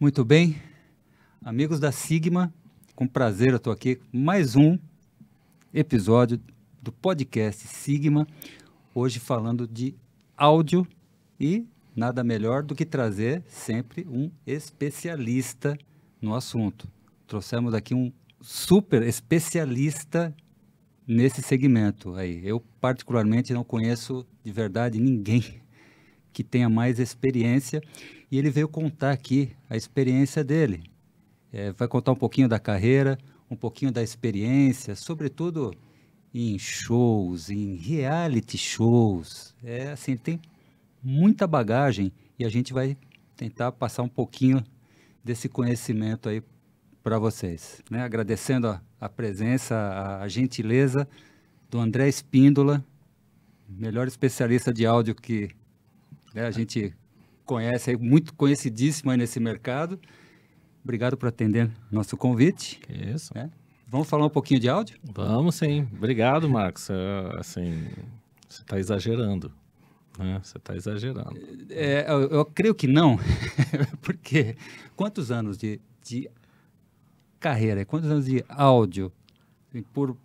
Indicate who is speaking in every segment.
Speaker 1: Muito bem, amigos da Sigma, com prazer eu estou aqui mais um episódio do podcast Sigma, hoje falando de áudio e nada melhor do que trazer sempre um especialista no assunto. Trouxemos aqui um super especialista nesse segmento aí. Eu particularmente não conheço de verdade ninguém que tenha mais experiência e ele veio contar aqui a experiência dele. É, vai contar um pouquinho da carreira, um pouquinho da experiência, sobretudo em shows, em reality shows. É assim, tem muita bagagem e a gente vai tentar passar um pouquinho desse conhecimento aí para vocês. Né? Agradecendo a, a presença, a, a, gentileza do André Espíndola, melhor especialista de áudio que né, a gente conhece, muito aí nesse mercado. Obrigado por atender nosso convite. Que isso. É. Vamos falar um pouquinho de áudio? Vamos sim. Obrigado, Max. É, assim, você está exagerando.
Speaker 2: Né? Você está exagerando.
Speaker 1: É, é, eu, eu, creio que não, porque quantos anos de, de carreira, quantos anos de áudio assim, por,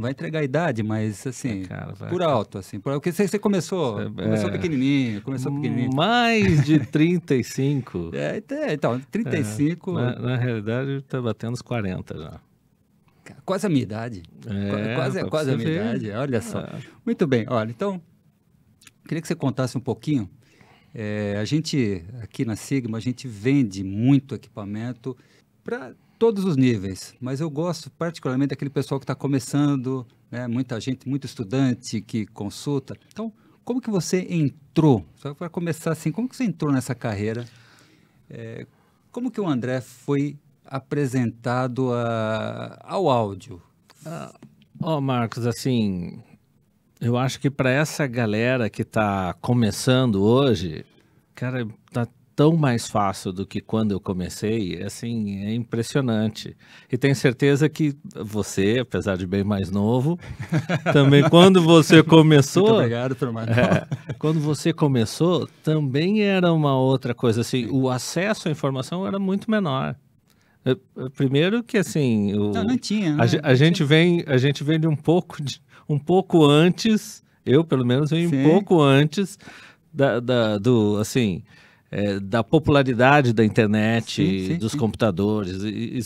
Speaker 1: vai entregar a idade, mas assim, ah, cara, vai, por alto, assim. Porque você, você começou, é, começou é. pequenininho, começou pequenininho. Mais de 35. é, então, 35... Então, é, na,
Speaker 2: na realidade, tá batendo os 40 já.
Speaker 1: Quase a minha idade. É, quase quase a minha ver. idade, olha só. É. Muito bem, olha, então, queria que você contasse um pouquinho. É, a gente, aqui na Sigma, a gente vende muito equipamento para todos os níveis, mas eu gosto particularmente daquele pessoal que está começando, né? muita gente, muito estudante que consulta. Então, como que você entrou? Só para começar assim, como que você entrou nessa carreira? É, como que o André foi apresentado a, ao áudio? Ah, ó, oh, Marcos, assim, eu acho que para essa galera que está
Speaker 2: começando hoje, cara, tá tão mais fácil do que quando eu comecei, assim, é impressionante. E tenho certeza que você, apesar de bem mais novo, também quando você começou. Muito obrigado, por mais é, Quando você começou, também era uma outra coisa. Assim, o acesso à informação era muito menor. É, é, primeiro que assim, o, não, não tinha, a, né? a gente vem, a gente vem de um pouco, de, um pouco antes. Eu, pelo menos, venho um pouco antes da, da, do assim é, da popularidade da internet, sim, sim, dos sim. computadores e, e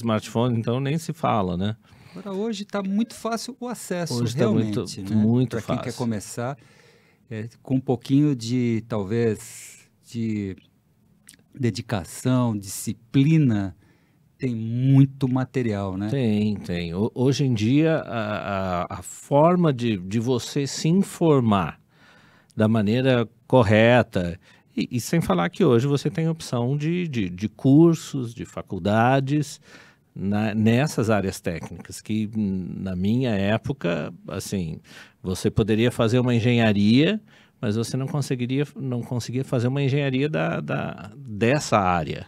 Speaker 2: então nem se fala, né?
Speaker 1: Agora, hoje está muito fácil o acesso, hoje realmente. Tá muito, né? muito Para quem quer começar, é, com um pouquinho de, talvez, de dedicação, disciplina, tem muito material, né? Tem, tem. O, hoje em dia, a,
Speaker 2: a, a forma de, de você se informar da maneira correta e, e, sem falar que hoje você tem opção de, de, de cursos, de faculdades na, nessas áreas técnicas, que na minha época, assim, você poderia fazer uma engenharia, mas você não conseguiria não conseguia fazer uma engenharia da, da dessa área.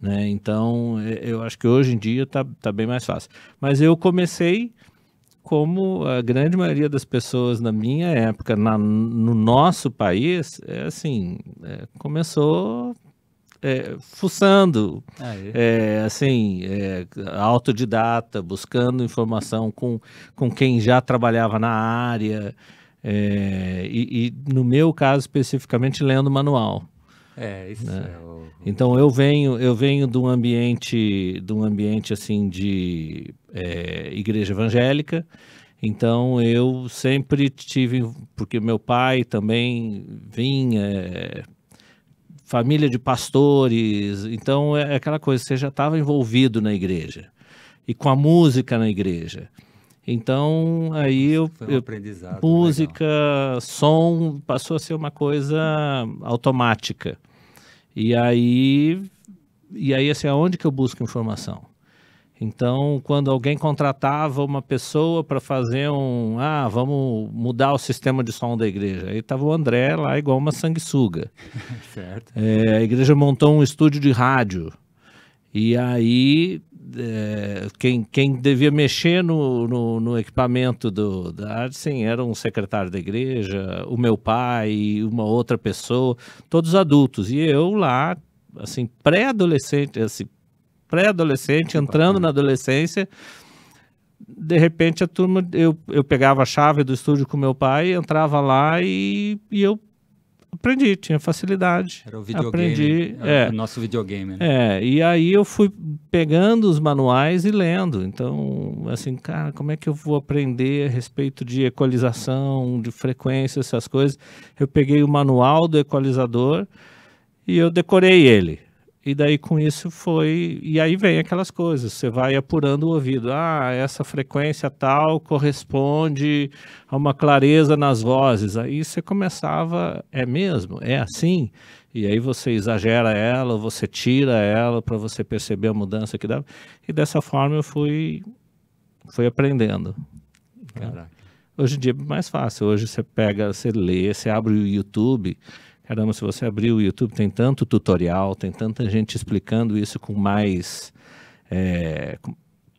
Speaker 2: Né? Então, eu acho que hoje em dia está tá bem mais fácil. Mas eu comecei como a grande maioria das pessoas na minha época, na, no nosso país, é assim, é, começou é, fuçando, é, assim, é, autodidata, buscando informação com, com quem já trabalhava na área, é, e, e no meu caso especificamente, lendo manual. É, isso né? é o... Então eu venho, eu venho de um ambiente, de um ambiente assim de é, igreja evangélica. Então eu sempre tive, porque meu pai também vinha, é, família de pastores, então é aquela coisa, você já estava envolvido na igreja e com a música na igreja. Então, aí eu, um música, legal. som passou a ser uma coisa automática. E aí e aí assim, aonde que eu busco informação? Então, quando alguém contratava uma pessoa para fazer um, ah, vamos mudar o sistema de som da igreja. Aí estava o André lá igual uma sanguessuga.
Speaker 1: certo.
Speaker 2: É, a igreja montou um estúdio de rádio. E aí é, quem, quem devia mexer no, no, no equipamento do, da Arsen era um secretário da igreja, o meu pai, uma outra pessoa, todos adultos. E eu lá, assim, pré-adolescente, assim, pré-adolescente, entrando na adolescência, de repente a turma, eu, eu pegava a chave do estúdio com meu pai, entrava lá e, e eu aprendi, tinha facilidade.
Speaker 1: Era o videogame. Aprendi, é, o nosso videogame. Né?
Speaker 2: É, e aí eu fui pegando os manuais e lendo. Então, assim, cara, como é que eu vou aprender a respeito de equalização, de frequência, essas coisas? Eu peguei o manual do equalizador e eu decorei ele. E daí com isso foi. E aí vem aquelas coisas, você vai apurando o ouvido. Ah, essa frequência tal corresponde a uma clareza nas vozes. Aí você começava, é mesmo? É assim? E aí você exagera ela, você tira ela para você perceber a mudança que dá. E dessa forma eu fui, fui aprendendo. Caraca. Hoje em dia é mais fácil. Hoje você pega, você lê, você abre o YouTube Caramba, se você abrir o YouTube, tem tanto tutorial, tem tanta gente explicando isso com mais. É,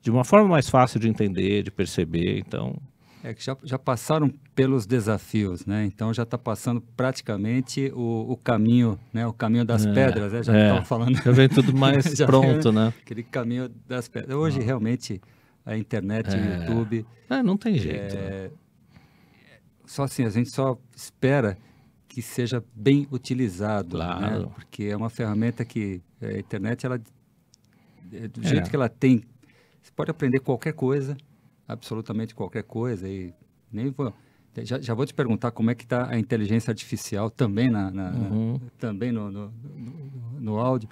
Speaker 2: de uma forma mais fácil de entender, de perceber. Então,
Speaker 1: é que já, já, passaram pelos desafios, né? Então já está passando praticamente o, o, caminho, né? O caminho das é, pedras, né? Já é. falando. Já vem tudo mais pronto, né? Aquele caminho das pedras. Hoje ah. realmente a internet, é. o YouTube. É, não tem é, jeito. Né? Só assim, a gente só espera que seja bem utilizado, né? claro. né? porque é uma ferramenta que é, a internet, ela, é, do é. jeito que ela tem, você pode aprender qualquer coisa, absolutamente qualquer coisa, e nem vou... Já, já, vou te perguntar como é que está a inteligência artificial também na, na, uhum. na também no no, no, no, áudio,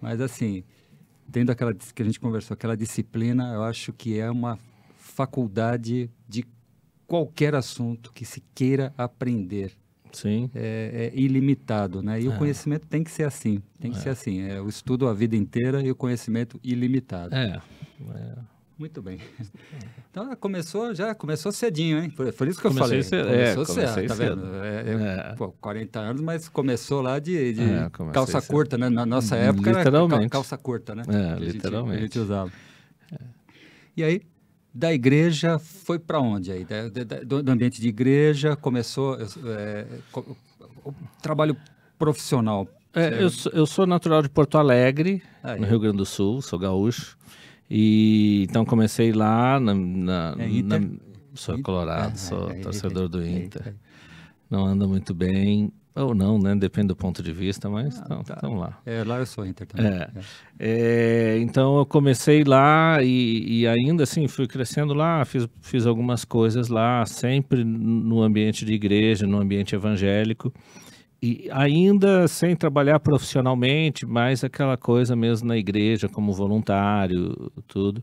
Speaker 1: mas assim tendo aquela que a gente conversou, aquela disciplina, eu acho que é uma faculdade de qualquer assunto que se queira aprender. Sim. É, é ilimitado, né? E é. o conhecimento tem que ser assim, tem que é. ser assim. É o estudo a vida inteira e o conhecimento ilimitado. É. é. Muito bem. Então começou, já começou cedinho, hein? Foi, foi isso que comecei eu falei. Cedo, é, começou cedo, cedo, tá vendo? É, pô, 40 anos, mas começou lá de, de calça cedo. curta, né? Na nossa uhum. época era calça curta, né? É, literalmente. A gente, a gente usava. E aí, da igreja foi para onde aí? Da, da, do, ambiente de igreja começou é, o trabalho profissional? É, eu, sou, eu sou natural de Porto Alegre, aí. no Rio
Speaker 2: Grande do Sul, sou gaúcho. E então comecei lá na, na, é na sou colorado, é, sou é, é torcedor do Inter. Não anda muito bem ou não, né? Depende do ponto de vista, mas então ah, vamos tá. lá.
Speaker 1: É, lá eu sou Inter também. É. é.
Speaker 2: É. então eu comecei lá e, e, ainda assim fui crescendo lá, fiz, fiz algumas coisas lá, sempre no ambiente de igreja, no ambiente evangélico. E ainda sem trabalhar profissionalmente, mas aquela coisa mesmo na igreja, como voluntário, tudo.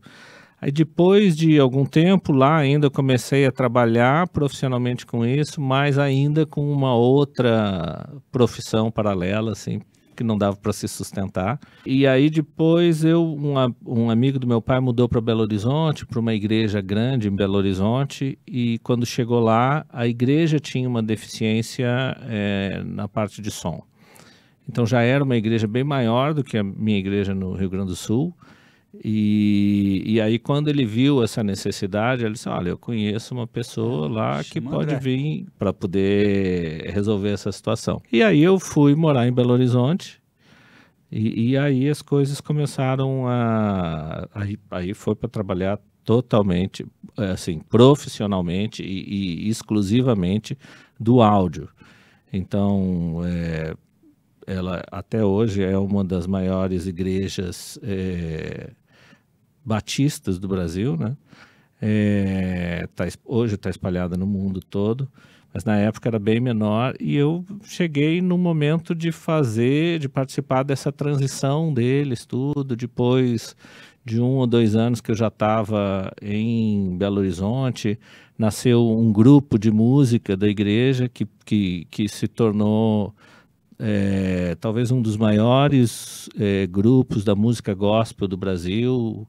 Speaker 2: Aí depois de algum tempo lá, ainda comecei a trabalhar profissionalmente com isso, mas ainda com uma outra profissão paralela, assim, que não dava para se sustentar. E aí depois eu um, um amigo do meu pai mudou para Belo Horizonte, para uma igreja grande em Belo Horizonte, e quando chegou lá, a igreja tinha uma deficiência é, na parte de som. Então já era uma igreja bem maior do que a minha igreja no Rio Grande do Sul e, e aí, quando ele viu essa necessidade, ele disse: Olha, eu conheço uma pessoa é, lá que pode vir para poder resolver essa situação. E aí, eu fui morar em Belo Horizonte. E, e aí, as coisas começaram a. Aí, aí foi para trabalhar totalmente, assim, profissionalmente e, e exclusivamente do áudio. Então, é, ela até hoje é uma das maiores igrejas é, batistas do Brasil, né? É, tá, hoje está espalhada no mundo todo, mas na época era bem menor e eu cheguei no momento de fazer, de participar dessa transição deles, tudo, depois de um ou dois anos que eu já estava em Belo Horizonte, nasceu um grupo de música da igreja que, que, que se tornou é, talvez um dos maiores é, grupos da música gospel do Brasil,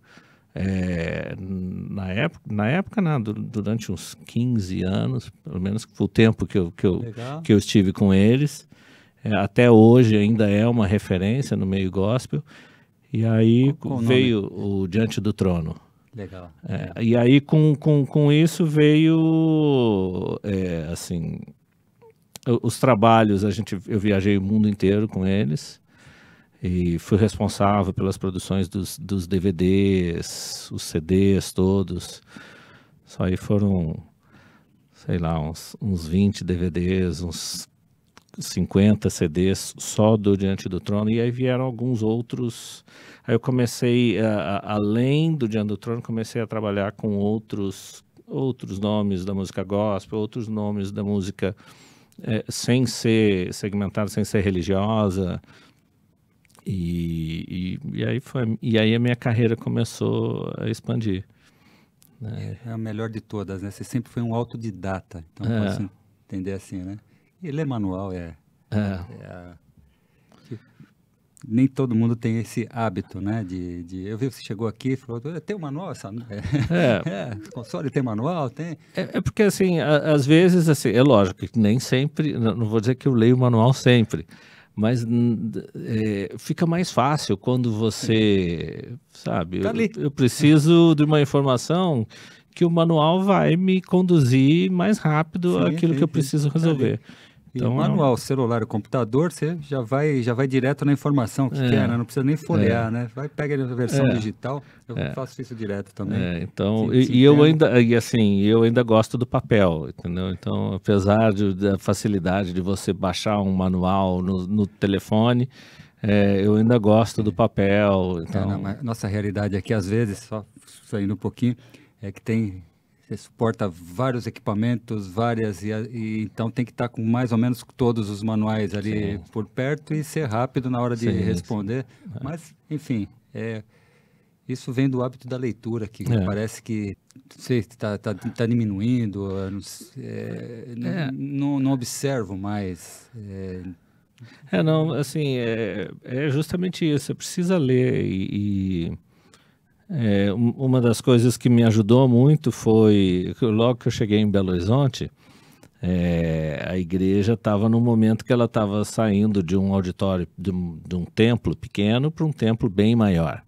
Speaker 2: é, na época, na época né, durante uns 15 anos, pelo menos foi o tempo que eu, que eu, que eu estive com eles. É, até hoje ainda é uma referência no meio gospel. E aí qual, qual veio o, o Diante do Trono. Legal. É, e aí com, com, com isso veio, é, assim, os trabalhos, a gente, eu viajei o mundo inteiro com eles e fui responsável pelas produções dos, dos DVDs, os CDs todos. só aí foram, sei lá, uns, uns 20 DVDs, uns 50 CDs só do Diante do Trono, e aí vieram alguns outros. Aí eu comecei, a, a, além do Diante do Trono, comecei a trabalhar com outros, outros nomes da música gospel, outros nomes da música é, sem ser segmentada, sem ser religiosa. E, e, e, aí foi, e aí a minha carreira começou a expandir.
Speaker 1: Né? É a melhor de todas, né? Você sempre foi um autodidata, então é. pode entender assim, né? E ler manual é, é. é a... nem todo mundo tem esse hábito, né? De, de... eu vi que você chegou aqui e falou, tem um manual, Essa... É. É. é. Console tem manual, tem.
Speaker 2: É, é, porque assim, a, às vezes assim, é lógico, que nem sempre, não vou dizer que eu leio o manual sempre mas é, fica mais fácil quando você, sabe, tá eu, eu, preciso de uma informação que o manual vai me
Speaker 1: conduzir mais rápido sim, àquilo sim, que eu preciso tá resolver. Tá então, então manual, celular, computador, você já vai, já vai direto na informação que é, quer, né? não precisa nem folhear, é. né? Vai pega a versão é, digital. Eu é. faço isso direto também. É, então, se, e, se e eu
Speaker 2: ainda e assim, eu ainda gosto do papel, entendeu? Então, apesar de, da facilidade de você baixar um
Speaker 1: manual no, no telefone, é, eu ainda gosto do é. papel. Então... É, não, nossa realidade aqui, às vezes, só saindo um pouquinho, é que tem você suporta vários equipamentos, várias, e, e, então tem que estar tá com mais ou menos todos os manuais ali sim. por perto e ser rápido na hora de sim, responder. Sim. É. Mas, enfim, é, isso vem do hábito da leitura, que é. parece que está tá, tá diminuindo, é, é. Não, não, observo mais. É,
Speaker 2: é não, assim, é, é, justamente isso. Você precisa ler e... e é, uma das coisas que me ajudou muito foi, logo que eu cheguei em Belo Horizonte, é, a igreja estava no momento que ela estava saindo de um auditório, de um, de um templo pequeno para um templo bem maior.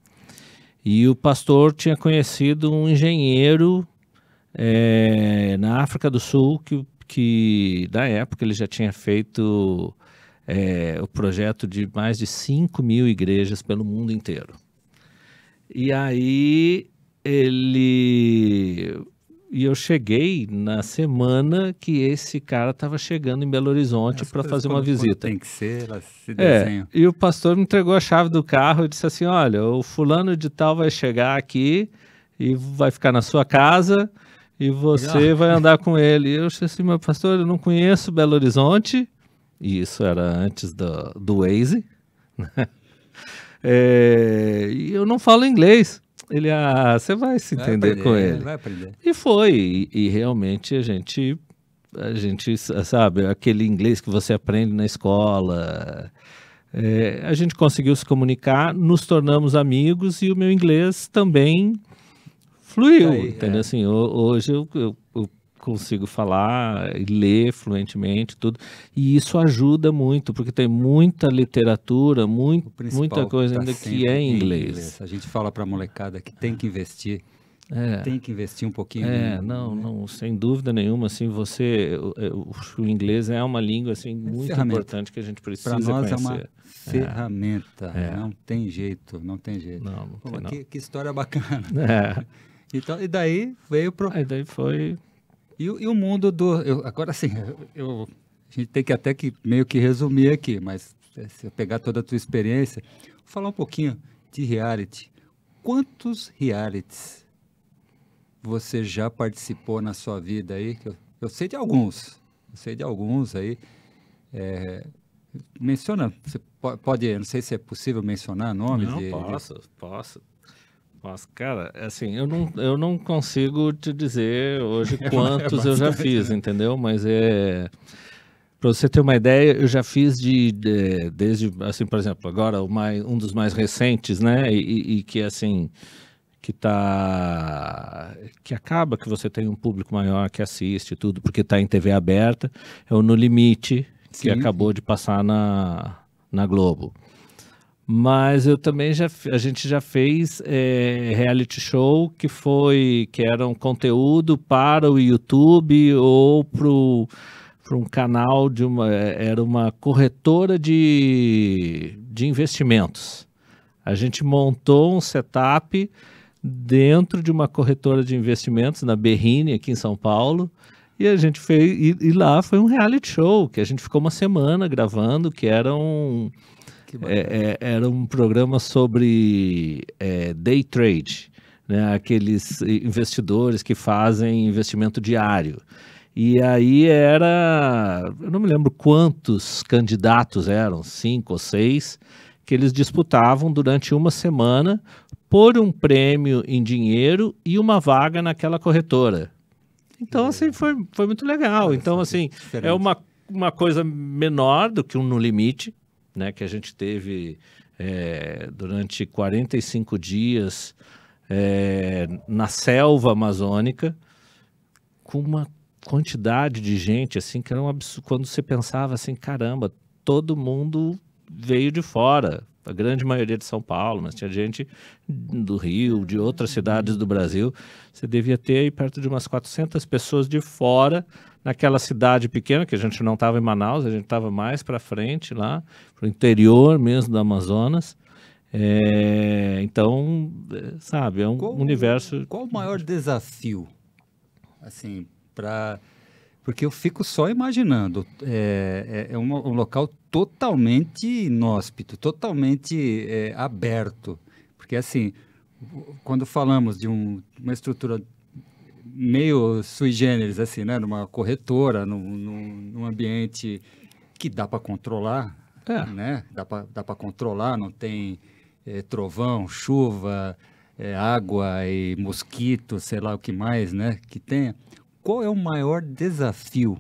Speaker 2: E o pastor tinha conhecido um engenheiro é, na África do Sul que, que, na época, ele já tinha feito é, o projeto de mais de 5 mil igrejas pelo mundo inteiro. E aí ele. E eu cheguei na semana que esse cara estava chegando em Belo Horizonte para fazer uma visita. Tem que
Speaker 1: ser, ela se é, desenha.
Speaker 2: e o pastor me entregou a chave do carro e disse assim: Olha, o fulano de tal vai chegar aqui e vai ficar na sua casa e você vai andar com ele. E eu disse assim: Meu pastor, eu não conheço Belo Horizonte. E isso era antes do, do Waze. Né? É, e eu não falo inglês. Ele, ah, você vai se entender vai aprender, com ele. Vai aprender. E foi, e, e realmente a gente a gente sabe aquele inglês que você aprende na escola. É, a gente conseguiu se comunicar, nos tornamos amigos e o meu inglês também fluiu, tá Aí, entendeu? É. Assim, hoje eu, eu, eu, consigo falar e ler fluentemente tudo. E isso ajuda muito, porque tem muita literatura, muito, muita coisa tá ainda que é em inglês. inglês.
Speaker 1: A gente fala para a molecada que tem que investir é, tem que investir um pouquinho. É,
Speaker 2: no... não, né? não, sem dúvida nenhuma, assim, você, o, é, o inglês é uma língua assim é muito importante que a gente precisa Para nós é conhecer. é uma ferramenta, é. não
Speaker 1: tem jeito, não tem jeito. Não, não Pô, que, que, história bacana. É. Então, e daí veio pro... Aí daí foi e, e o mundo do. Eu, agora sim, eu, a gente tem que até que meio que resumir aqui, mas eh, se eu pegar toda a tua experiência, vou falar um pouquinho de reality. Quantos realities você já participou na sua vida aí? Eu, eu sei de alguns, eu sei de alguns aí. É, menciona, você pode, não sei se é possível mencionar nome não, de. Posso,
Speaker 2: de... posso. Nossa, cara, assim, eu não,
Speaker 1: eu não consigo te dizer hoje é é quantos é eu já fiz,
Speaker 2: entendeu? Mas é. Para você ter uma ideia, eu já fiz de, de desde, assim, por exemplo, agora mais, um dos mais recentes, né? E, e, que assim que tá que acaba que você tem um público maior que assiste tudo porque está em TV aberta é o No Limite que acabou de passar na na Globo mas eu também já a gente já fez é, reality show que foi que era um conteúdo para o YouTube ou para um canal de uma eh, era uma corretora de, de investimentos. A gente montou um setup dentro de uma corretora de investimentos na Berrine aqui em São Paulo. E a gente fez. E, e, lá foi um reality show, que a gente ficou uma semana gravando, que era um, é, é, era um programa sobre é, day trade, né? aqueles investidores que fazem investimento diário. E aí era, eu não me lembro quantos candidatos eram, cinco ou seis, que eles disputavam durante uma semana por um prêmio em dinheiro e uma vaga naquela corretora. Então, assim, foi, foi muito legal. Então, assim, é uma, uma coisa menor do que um No Limite, né, que a gente teve é, durante 45 dias é, na selva amazônica, com uma quantidade de gente assim que era um absurdo. Quando você pensava assim, caramba, todo mundo veio de fora, a grande maioria de São Paulo, mas tinha gente do Rio, de outras uhum. cidades do Brasil. Você devia ter aí perto de umas 400 pessoas de fora naquela cidade pequena, que a gente não estava em Manaus, a gente estava mais para frente lá, para o interior mesmo do Amazonas. É, então,
Speaker 1: é, sabe, é um qual, universo. Qual o maior desafio? Assim, para. Porque eu fico só imaginando. É, é, é um, um, local totalmente inóspito, totalmente é, aberto. Porque, assim, quando falamos de um, uma estrutura meio sui generis, assim, né? Numa corretora, num, num, num ambiente que dá para controlar, é. né? Dá para dá controlar, não tem é, trovão, chuva, é, água e mosquito, sei lá o que mais, né? Que tenha. Qual é o maior desafio,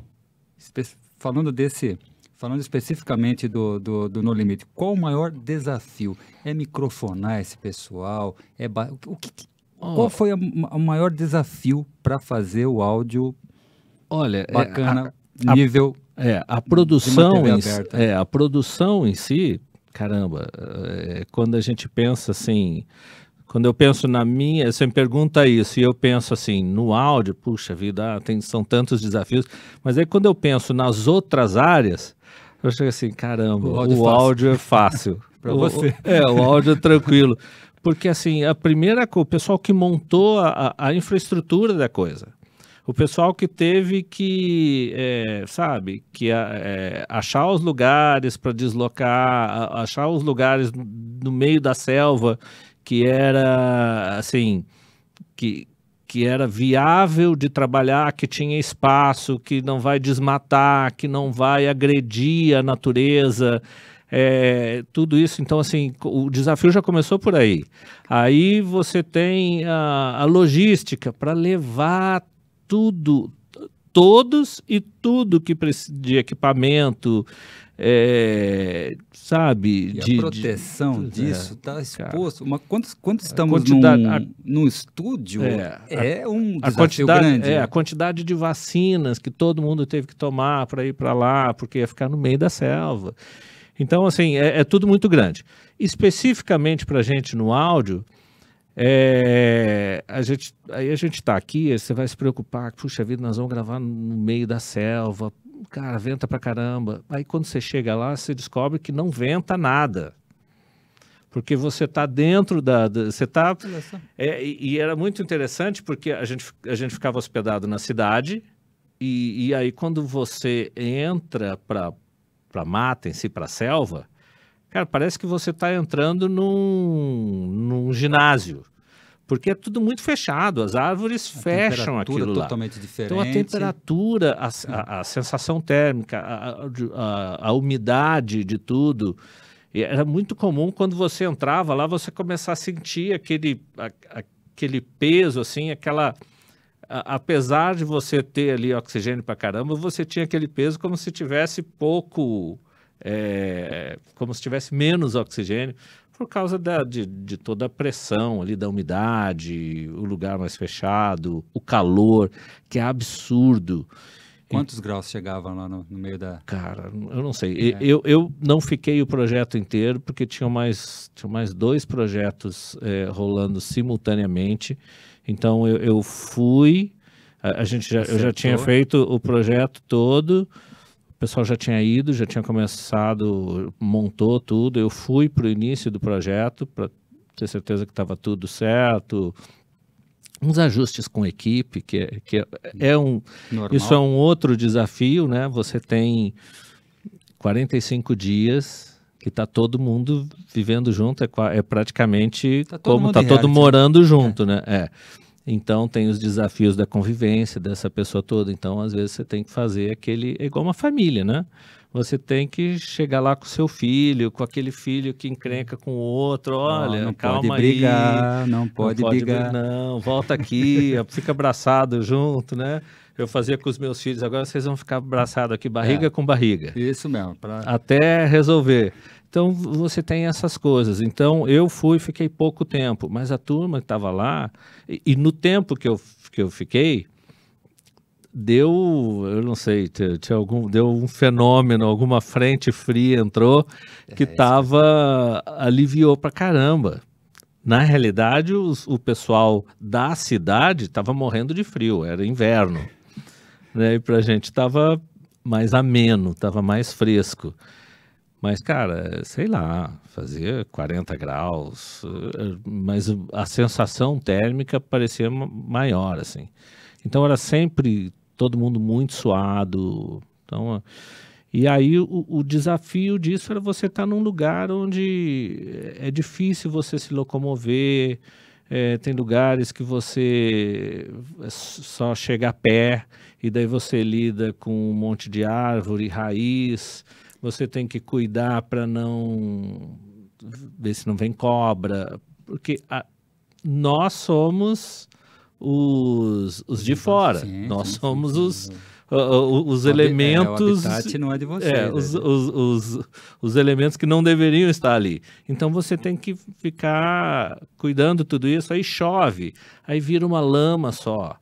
Speaker 1: falando desse falando especificamente do, do, do, No Limite, qual o maior desafio? É microfonar esse pessoal? É o que, qual foi o maior desafio para fazer o áudio Olha, é, bacana, é, a, nível. A, é, a produção em, é, a
Speaker 2: produção em si, caramba, é, quando a gente pensa assim. Quando eu penso na minha, você me pergunta isso, e eu penso assim, no áudio, puxa vida, ah, tem, são tantos desafios, mas aí quando eu penso nas outras áreas, eu chego assim, caramba, o áudio, é o áudio é fácil. para você. É, o áudio é tranquilo. Porque, assim, a primeira o pessoal que montou a, a infraestrutura da coisa, o pessoal que teve que, é, sabe, que é, achar os lugares para deslocar, achar os lugares no meio da selva que era, assim, que, que era viável de trabalhar, que tinha espaço, que não vai desmatar, que não vai agredir a natureza. É, tudo isso, então, assim, o desafio já começou por aí. Aí você tem a, a logística para levar tudo, todos e tudo que precisa de equipamento, é,
Speaker 1: sabe? E de, a proteção de, disso está é, tá exposto. Uma, quantos estamos num, a, num estúdio, é, é um desafio a quantidade, grande. É, a quantidade de
Speaker 2: vacinas que todo mundo teve que tomar para ir para lá, porque ia ficar no meio da selva. Hum. Então, assim, é, é tudo muito grande. Especificamente para a gente no áudio, é, a gente, aí a gente está aqui, você vai se preocupar, puxa vida, nós vamos gravar no meio da selva, cara, venta pra caramba. Aí quando você chega lá, você descobre que não venta nada. Porque você está dentro da. da você está. É, e, e era muito interessante porque a gente, a gente ficava hospedado na cidade, e, e aí quando você entra para para mata em si, para selva, cara, parece que você está entrando num, num ginásio porque é tudo muito fechado, as árvores a fecham aquilo lá. totalmente diferente. Então a temperatura, a, a, a sensação térmica, a, umidade de tudo. E era muito comum quando você entrava lá, você começar a sentir aquele, aquele peso, assim, aquela apesar de você ter ali oxigênio para caramba, você tinha aquele peso como se tivesse pouco, é, como se tivesse menos oxigênio, por causa da, de, de, toda a pressão ali da umidade, o lugar mais fechado, o calor, que é absurdo.
Speaker 1: Quantos e, graus chegavam lá no, no, meio da. Cara, eu não sei. É. Eu,
Speaker 2: eu não fiquei o projeto inteiro, porque tinha mais, tinha mais dois projetos é, rolando simultaneamente. Então eu, eu fui, a, a gente já, eu já tinha feito o projeto todo, o pessoal já tinha ido, já tinha começado, montou tudo. Eu fui para o início do projeto para ter certeza que estava tudo certo. Uns ajustes com equipe, que, é, que é, é um. Normal. Isso é um outro desafio, né? Você tem 45 dias e tá todo mundo vivendo junto, é, é praticamente tá como tá todo morando é. junto, é. né? É. Então tem os desafios da convivência dessa pessoa toda. Então, às vezes, você tem que fazer aquele. É igual uma família, né? Você tem que chegar lá com seu filho, com aquele filho que encrenca com o outro. Olha, não, não calma pode brigar, aí. Não pode, não pode brigar. Não, volta aqui, fica abraçado junto, né? eu fazia com os meus filhos, agora vocês vão ficar abraçados aqui, barriga é,
Speaker 1: com barriga. Isso mesmo. Pra... Até
Speaker 2: resolver. Então, você tem essas coisas. Então, eu fui, fiquei pouco tempo, mas a turma que estava lá, e, e, no tempo que eu, que eu fiquei, deu, eu não sei, tinha algum, deu um fenômeno, alguma frente fria entrou, é, que estava, aliviou pra caramba. Na realidade, os, o pessoal da cidade estava morrendo de frio, era inverno né? E a gente tava mais ameno, tava mais fresco. Mas, cara, sei lá, fazia 40 graus, eh, mas a sensação térmica parecia maior, assim. Então era sempre todo mundo muito suado. Então, e aí o, o desafio disso era você estar tá num lugar onde é difícil você se locomover, é, tem lugares que você só chega a pé e daí você lida com um monte de árvore, raiz, você tem que cuidar para não ver se não vem cobra, porque a, nós somos os, os de fora, sim, nós sim, somos sim, os os é, elementos. É, não é de você. É, né? os, os, os, os, elementos que não deveriam estar ali. Então você tem que ficar cuidando tudo isso, aí chove, aí vira uma lama só.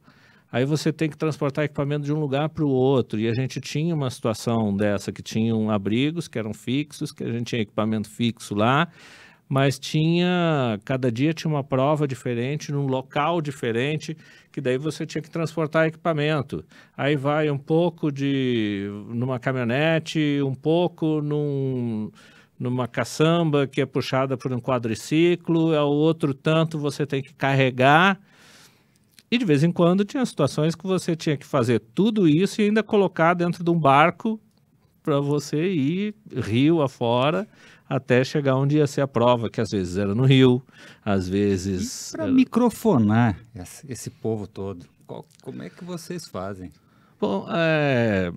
Speaker 2: Aí você tem que transportar equipamento de um lugar para o outro. E a gente tinha uma situação dessa que tinham abrigos que eram fixos, que a gente tinha equipamento fixo lá, mas tinha cada dia tinha uma prova diferente num local diferente que daí você tinha que transportar equipamento aí vai um pouco de numa caminhonete um pouco num, numa caçamba que é puxada por um quadriciclo é o outro tanto você tem que carregar e de vez em quando tinha situações que você tinha que fazer tudo isso e ainda colocar dentro de um barco para você ir rio afora até chegar onde ia ser a prova, que às vezes era no rio, às vezes. Para era... Eh,
Speaker 1: microfonar esse povo todo, qual, como é que vocês fazem?
Speaker 2: Bom, é,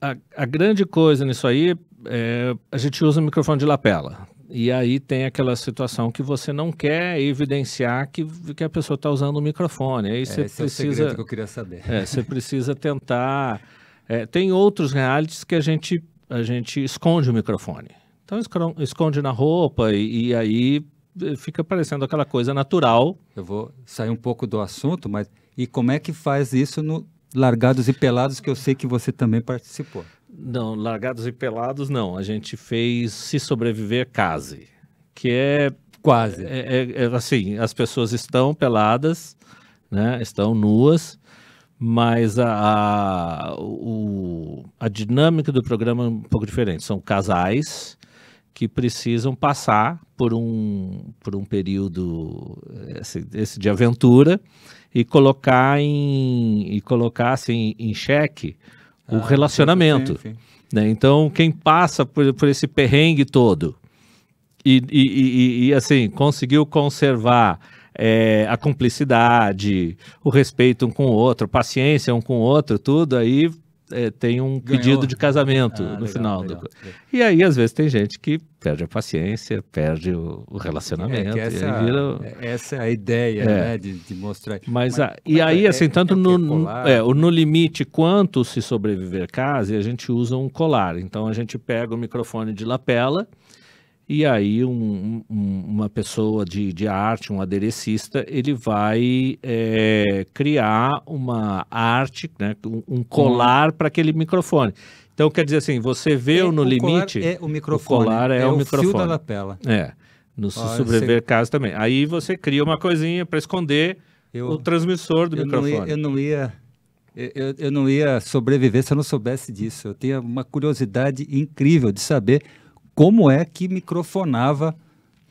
Speaker 2: a, a, grande coisa nisso aí é a gente usa o microfone de lapela. E aí tem aquela situação que você não quer evidenciar que, que a pessoa está usando o microfone. Aí é, você é, precisa. É que eu queria saber. É, você precisa tentar. É, tem outros realities que a gente, a gente esconde o microfone.
Speaker 1: Então esconde na roupa e, e aí é, fica parecendo aquela coisa natural. Eu vou sair um pouco do assunto, mas e como é que faz isso no Largados e Pelados, que eu sei que você também participou?
Speaker 2: Não, largados e pelados não. A gente fez Se Sobreviver Case, que é quase. É, é, é, assim, as pessoas estão peladas, né? Estão nuas, mas a, a, o, a dinâmica do programa é um pouco diferente. São casais que precisam passar por um, por um período esse, esse de aventura e colocar em, e colocar assim, em xeque o ah, relacionamento. Sim, sim. Né? Então, quem passa por, por esse perrengue todo e, e, e, e assim, conseguiu conservar é, a cumplicidade, o respeito um com o outro, paciência um com o outro, tudo, aí é, tem um Ganhou. pedido de casamento ah, no legal, final. Legal. Do... E aí, às vezes, tem gente que perde a paciência, perde o, o é relacionamento. É essa, vira...
Speaker 1: essa, é a ideia, é. né, de, de, mostrar. Mas, mas a, e aí, é, assim, tanto no, né?
Speaker 2: no limite quanto se sobreviver case, a gente usa um colar. Então, a gente pega o microfone de lapela e aí um, um, uma pessoa de, de arte, um aderecista, ele vai é, criar uma arte, né, um, colar para aquele microfone. Então quer dizer assim, você vê é, o no o limite. Colar é o microfone. O colar é, é o, o microfone. Fio da lapela. É. No Olha, sobreviver caso também. Aí você cria uma coisinha para esconder eu, o transmissor do eu microfone. Não ia,
Speaker 1: eu não ia eu, eu, não ia sobreviver se eu não soubesse disso. Eu tenho uma curiosidade incrível de saber como é que microfonava.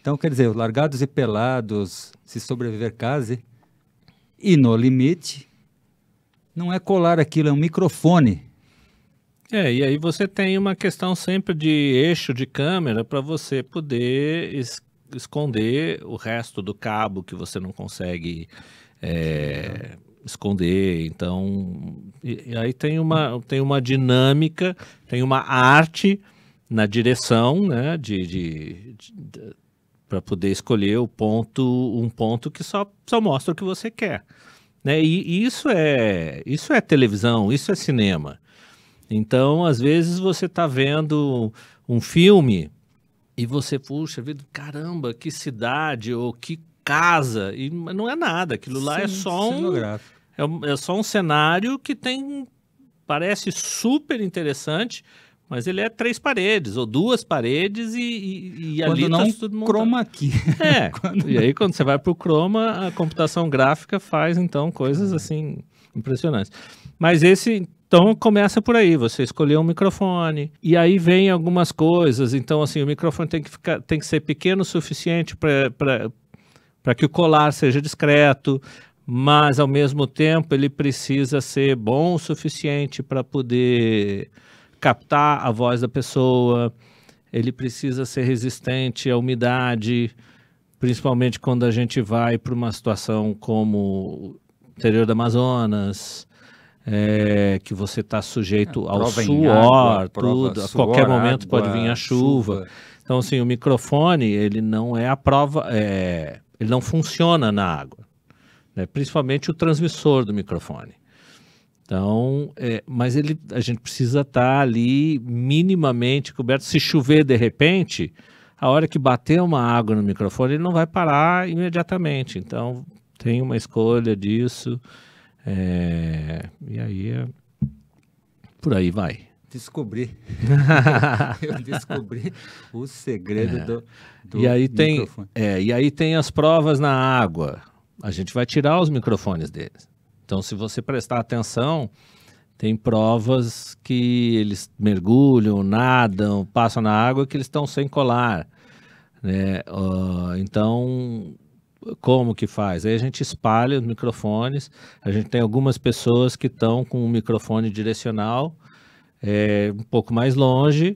Speaker 1: Então, quer dizer, Largados e Pelados, Se Sobreviver Case e No Limite, não é colar aquilo, é um microfone.
Speaker 2: É, e aí você tem uma questão sempre de eixo de câmera para você poder es esconder o resto do cabo que você não consegue é, esconder. Então, e, e aí tem uma, tem uma dinâmica, tem uma arte na direção né, de, de, de para poder escolher o ponto, um ponto que só, só mostra o que você quer. Né? E, e, isso é isso é televisão, isso é cinema. Então, às vezes você está vendo um filme e você puxa, vida, caramba, que cidade ou que casa, e não é nada, aquilo lá é Sim, é só um é, é só um cenário que tem parece super interessante, mas ele é três paredes, ou duas paredes, e, e,
Speaker 1: e ali não tá tudo chroma key.
Speaker 2: É, e aí quando você vai para o chroma, a computação gráfica faz, então, coisas ah. assim impressionantes. Mas esse, então, começa por aí, você escolheu um microfone, e aí vem algumas coisas, então, assim, o microfone tem que, ficar, tem que ser pequeno o suficiente para que o colar seja discreto, mas, ao mesmo tempo, ele precisa ser bom o suficiente para poder captar a voz da pessoa, ele precisa ser resistente à umidade, principalmente quando a gente vai para uma situação como o interior do Amazonas, é, que você está sujeito ao suor, água, tudo, a qualquer momento água, pode vir a chuva. chuva. Então, assim, o microfone, ele não é a prova, é, ele não funciona na água, né? principalmente o transmissor do microfone. Então, é, mas ele, a gente precisa estar tá ali minimamente coberto. Se chover de repente, a hora que bater uma água no microfone, ele não vai parar imediatamente. Então, tem uma escolha disso. É, e aí, é, por aí vai.
Speaker 1: Descobri. eu descobri o segredo é. do, do, e aí microfone.
Speaker 2: Tem, é, e aí tem as provas na água. A gente vai tirar os microfones deles. Então, se você prestar atenção, tem provas que eles mergulham, nadam, passam na água que eles estão sem colar. Né? Uh, então, como que faz? Aí a gente espalha os microfones. A gente tem algumas pessoas que estão com o um microfone direcional é, um pouco mais longe.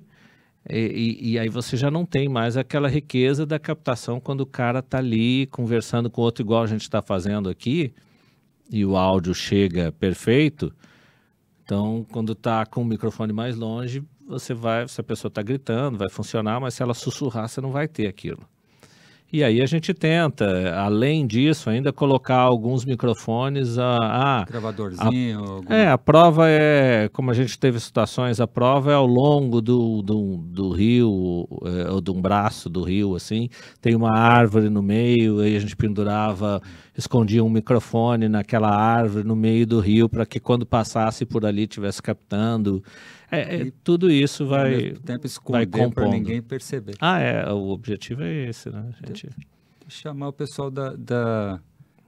Speaker 2: E, e, e, aí você já não tem mais aquela riqueza da captação quando o cara está ali conversando com outro, igual a gente está fazendo aqui e o áudio chega perfeito, então quando tá com o microfone mais longe, você vai, se a pessoa tá gritando, vai funcionar, mas se ela sussurrar, você não vai ter aquilo. E aí a gente tenta, além disso, ainda colocar alguns microfones a. a Gravadorzinho. A, É, a prova é. Como a gente teve situações, a prova é ao longo do, do, do rio, é, ou de um braço do rio, assim. Tem uma árvore no meio, aí a gente pendurava, escondia um microfone naquela árvore no meio do rio, para que quando passasse por ali estivesse captando. É, é tudo isso vai, tempo vai para ninguém perceber.
Speaker 1: Ah, é. O objetivo é esse, né? Então, gente... Chamar o pessoal da, da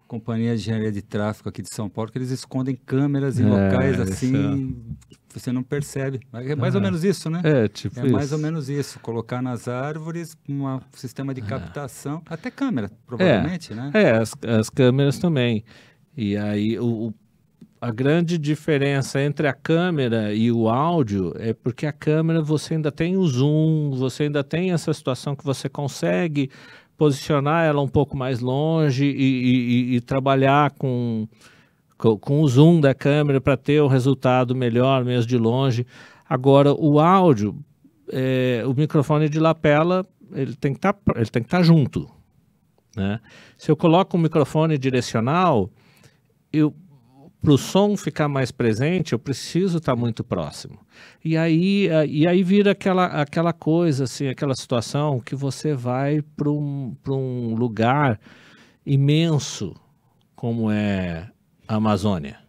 Speaker 1: companhia de engenharia de tráfego aqui de São Paulo, que eles escondem câmeras em é, locais assim, é. você não percebe. É, é mais ah, ou é. menos isso, né? É, tipo É mais ou menos isso, colocar nas árvores um sistema de captação, é. até câmera, provavelmente, né? É,
Speaker 2: as, as câmeras também. E aí o, o a grande diferença entre a câmera e o áudio é porque a câmera você ainda tem o zoom, você ainda tem essa situação que você consegue posicionar ela um pouco mais longe e, e, e trabalhar com, com, com o zoom da câmera para ter o resultado melhor, mesmo de longe. Agora, o áudio, é, o microfone de lapela, ele tem que tá, estar tá junto. Né? Se eu coloco um microfone direcional, eu para o som ficar mais presente, eu preciso estar tá muito próximo. E aí, eh, e aí vira aquela, aquela coisa, assim, aquela situação que você vai para um, um lugar imenso como é a Amazônia.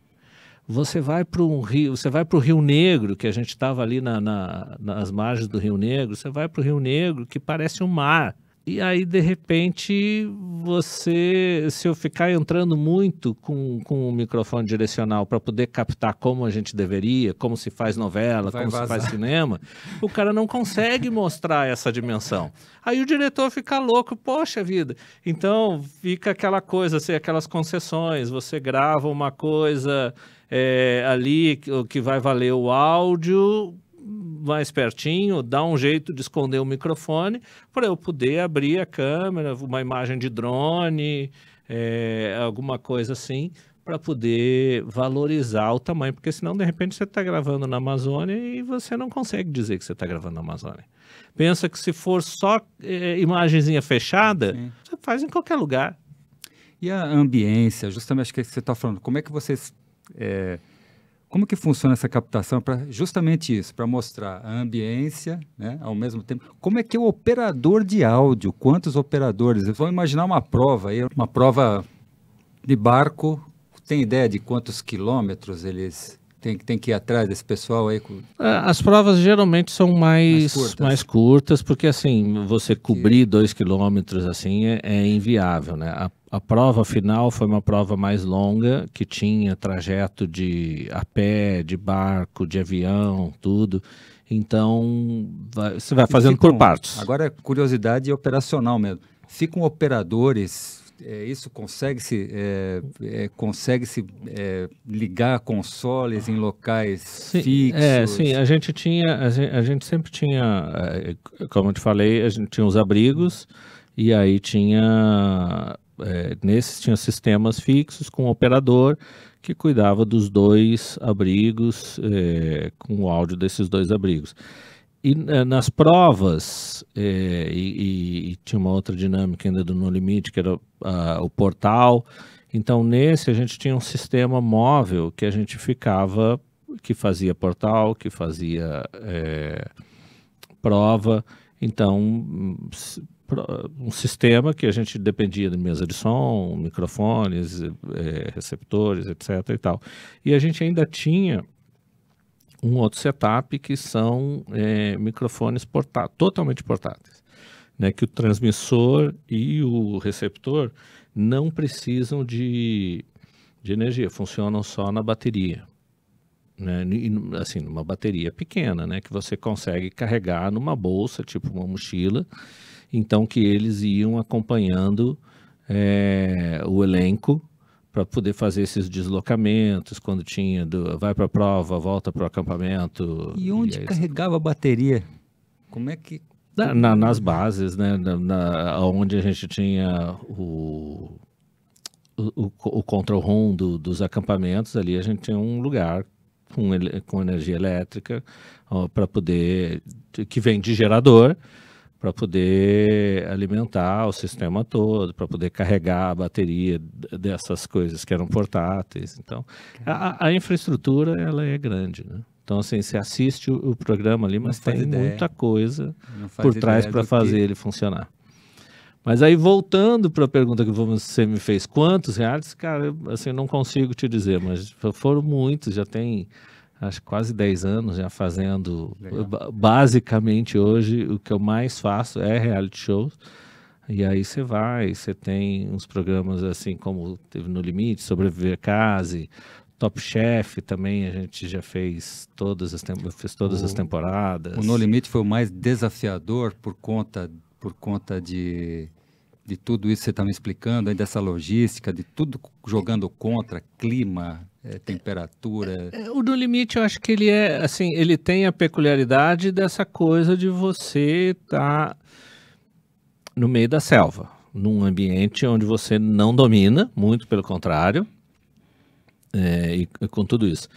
Speaker 2: Você vai para um rio, você vai para o Rio Negro, que a gente estava ali na, na, nas margens do Rio Negro, você vai para o Rio Negro que parece um mar e aí, de repente, você, se eu ficar entrando muito com, com o microfone direcional para poder captar como a gente deveria, como se faz novela, Vai como vazar. se faz cinema, o cara não consegue mostrar essa dimensão. Aí o diretor fica louco, poxa vida. Então fica aquela coisa, assim, aquelas concessões, você grava uma coisa. É, ali o que vai valer o áudio mais pertinho, dá um jeito de esconder o microfone para eu poder abrir a câmera, uma imagem de drone, é, alguma coisa assim, para poder valorizar o tamanho, porque senão de repente você está gravando na Amazônia e você não consegue dizer que você está gravando na Amazônia. Pensa que
Speaker 1: se for só é, imagenzinha fechada, Sim. você faz em qualquer lugar. E a ambiência, justamente acho que você está falando, como é que vocês é, como que funciona essa captação para justamente isso, para mostrar a ambiência, né, ao mesmo tempo? Como é que é o operador de áudio? Quantos operadores? Vamos imaginar uma prova aí, uma prova de barco. Tem ideia de quantos quilômetros eles tem, tem que ir atrás desse pessoal aí? É, as
Speaker 2: provas geralmente são mais, mais, curtas. mais curtas, porque assim, você cobrir que... dois quilômetros assim é, é inviável, né? A, a prova final foi uma prova mais longa, que tinha trajeto de a pé, de
Speaker 1: barco,
Speaker 2: de avião, tudo. Então, vai, você vai fazendo por partes.
Speaker 1: Agora, curiosidade é operacional mesmo. Ficam operadores é, isso consegue-se é, é consegue-se é, ligar consoles em locais sim, é, fixos? É, sim,
Speaker 2: a gente tinha, a gente, a gente, sempre tinha, como eu te falei, a gente tinha os abrigos e aí tinha, nesses tinha sistemas fixos com o um operador que cuidava dos dois abrigos, com o áudio desses dois abrigos. E eh, nas provas, é, e, e, tinha uma outra dinâmica ainda do No Limite, que era ah, o portal. Então, nesse, a gente tinha um sistema móvel que a gente ficava, que fazia portal, que fazia é, prova. Então, um sistema que a gente dependia de mesa de som, microfones, é, receptores, etc. E, tal. e a gente ainda tinha um outro setup que são é, microfones portá totalmente portáteis, né, que o transmissor e o receptor não precisam de, de energia, funcionam só na bateria. Né, e, assim, numa bateria pequena, né, que você consegue carregar numa bolsa, tipo uma mochila, então que eles iam acompanhando é, o elenco para poder fazer esses deslocamentos quando tinha do, vai para a prova, volta para o acampamento. E onde e é
Speaker 1: carregava a bateria? Como é que na, na, nas
Speaker 2: bases, né, na, na, onde a gente tinha o o, o control room do, dos acampamentos ali, a gente tinha um lugar com, ele, com energia elétrica para poder que vem de gerador para poder alimentar o sistema todo, para poder carregar a bateria dessas coisas que eram portáteis. Então, a, a infraestrutura ela é grande, né? Então, assim, você assiste o, o programa ali, mas tem ideia. muita coisa por trás para fazer que... ele funcionar. Mas aí, voltando para a pergunta que você me fez, quantos reais? Cara, eu, assim, não consigo te dizer, mas foram muitos, já tem acho quase 10 anos já fazendo. Legal. Basicamente hoje o que eu mais faço é reality shows. E aí você vai, você tem uns programas assim como teve no Limite, Sobreviver Case, Top Chef também, a gente já
Speaker 1: fez todas as, fez todas o, as temporadas. O No Limite foi o mais desafiador por conta por conta de de tudo isso que você está me explicando, dessa logística, de tudo jogando contra clima, eh, é, temperatura. É,
Speaker 2: o do limite, eu acho que ele é assim, ele tem a peculiaridade dessa coisa de você estar tá no meio da selva, num ambiente onde você não domina, muito pelo contrário, é, e, e com tudo isso.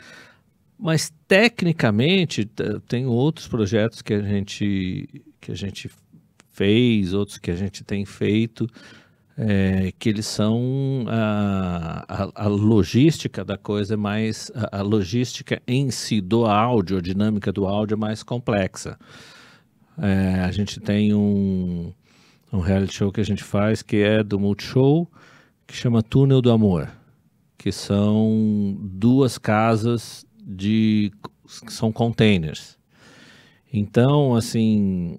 Speaker 2: Mas tecnicamente tem outros projetos que a gente que a gente fez, outros que a gente tem feito, é, que eles são a, a, a, logística da coisa é mais a, a, logística em si do áudio, a dinâmica do áudio é mais complexa. É, a gente tem um, um reality show que a gente faz que é do Multishow, que chama Túnel do Amor, que são duas casas de são containers. Então, assim,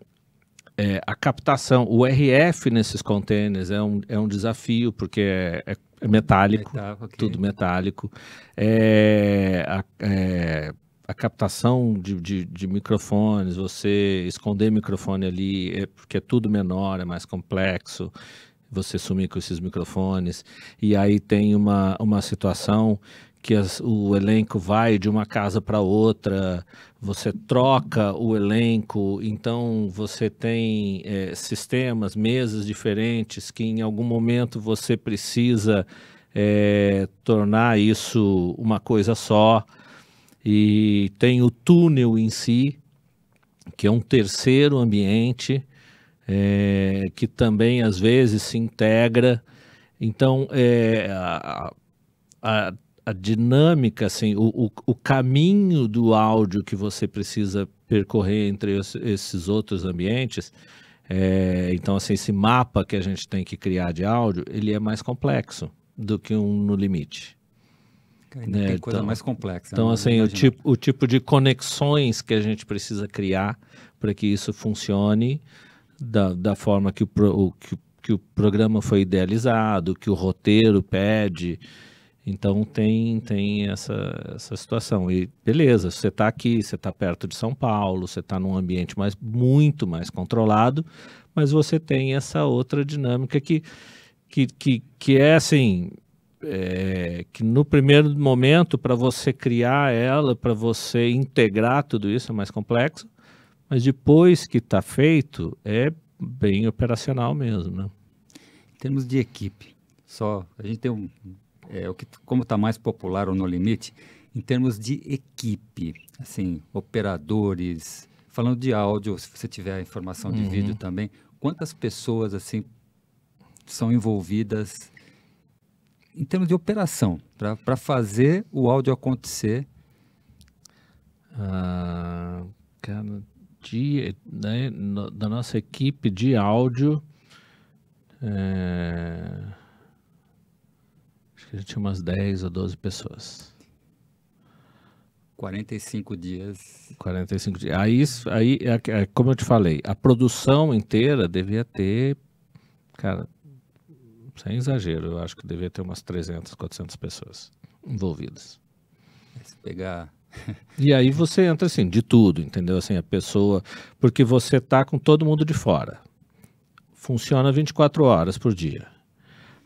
Speaker 2: é, a captação, o RF nesses contêineres é um, é um desafio, porque é, é, é metálico, metálico okay. tudo metálico. É, a, é, a, captação de, de, de, microfones, você esconder microfone ali, porque é tudo menor, é mais complexo, você sumir com esses microfones. E aí tem uma, uma situação que as, o elenco vai de uma casa para outra, você troca o elenco, então você tem é, sistemas, mesas diferentes que em algum momento você precisa é, tornar isso uma coisa só. E tem o túnel em si, que é um terceiro ambiente é, que também às vezes se integra. Então, é, a, a a dinâmica, assim, o, o, o, caminho do áudio que você precisa percorrer entre os, esses outros ambientes. É, então, assim, esse mapa que a gente tem que criar de áudio, ele é mais complexo do que um no limite. Ainda né? tem coisa então, mais complexa. Então, né, assim, o tipo, o tipo de conexões que a gente precisa criar para que isso funcione da, da forma que o, pro, o que, que o programa foi idealizado, que o roteiro pede. Então tem, tem essa, essa situação. E beleza, você está aqui, você está perto de São Paulo, você está num ambiente mais, muito mais controlado, mas você tem essa outra dinâmica que, que, que, que é assim. É, que no primeiro momento, para você criar ela, para você integrar tudo isso é mais complexo, mas depois que está feito, é
Speaker 1: bem operacional mesmo. Né? Em termos de equipe, só a gente tem um, é, o que, como está mais popular o No Limite, em termos de equipe, assim, operadores, falando de áudio, se você tiver informação de uhum. vídeo também, quantas pessoas, assim, são envolvidas em termos de operação, para fazer o áudio acontecer? Ah, cara, de, né, no, da nossa
Speaker 2: equipe de áudio, é
Speaker 1: que a gente tinha umas 10 ou 12 pessoas. 45 dias.
Speaker 2: 45 dias. Aí, aí é, é, como eu te falei, a produção inteira devia ter, cara, sem exagero, eu acho que devia ter umas 300, 400 pessoas envolvidas. É, se pegar e aí você entra assim, de tudo, entendeu? Assim, a pessoa. Porque você tá com todo mundo de fora. Funciona 24 horas por dia.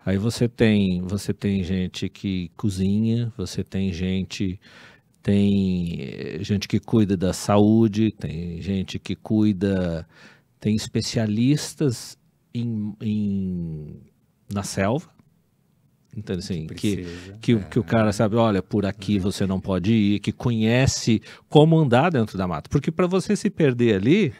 Speaker 2: Aí você tem, você tem gente que cozinha, você tem gente tem eh, gente que cuida da saúde, tem gente que cuida, tem especialistas em, em na selva. Então, assim, que, que, é. que, o cara sabe, olha, por aqui é. você não pode ir, que conhece como andar dentro da mata. Porque para você se perder ali,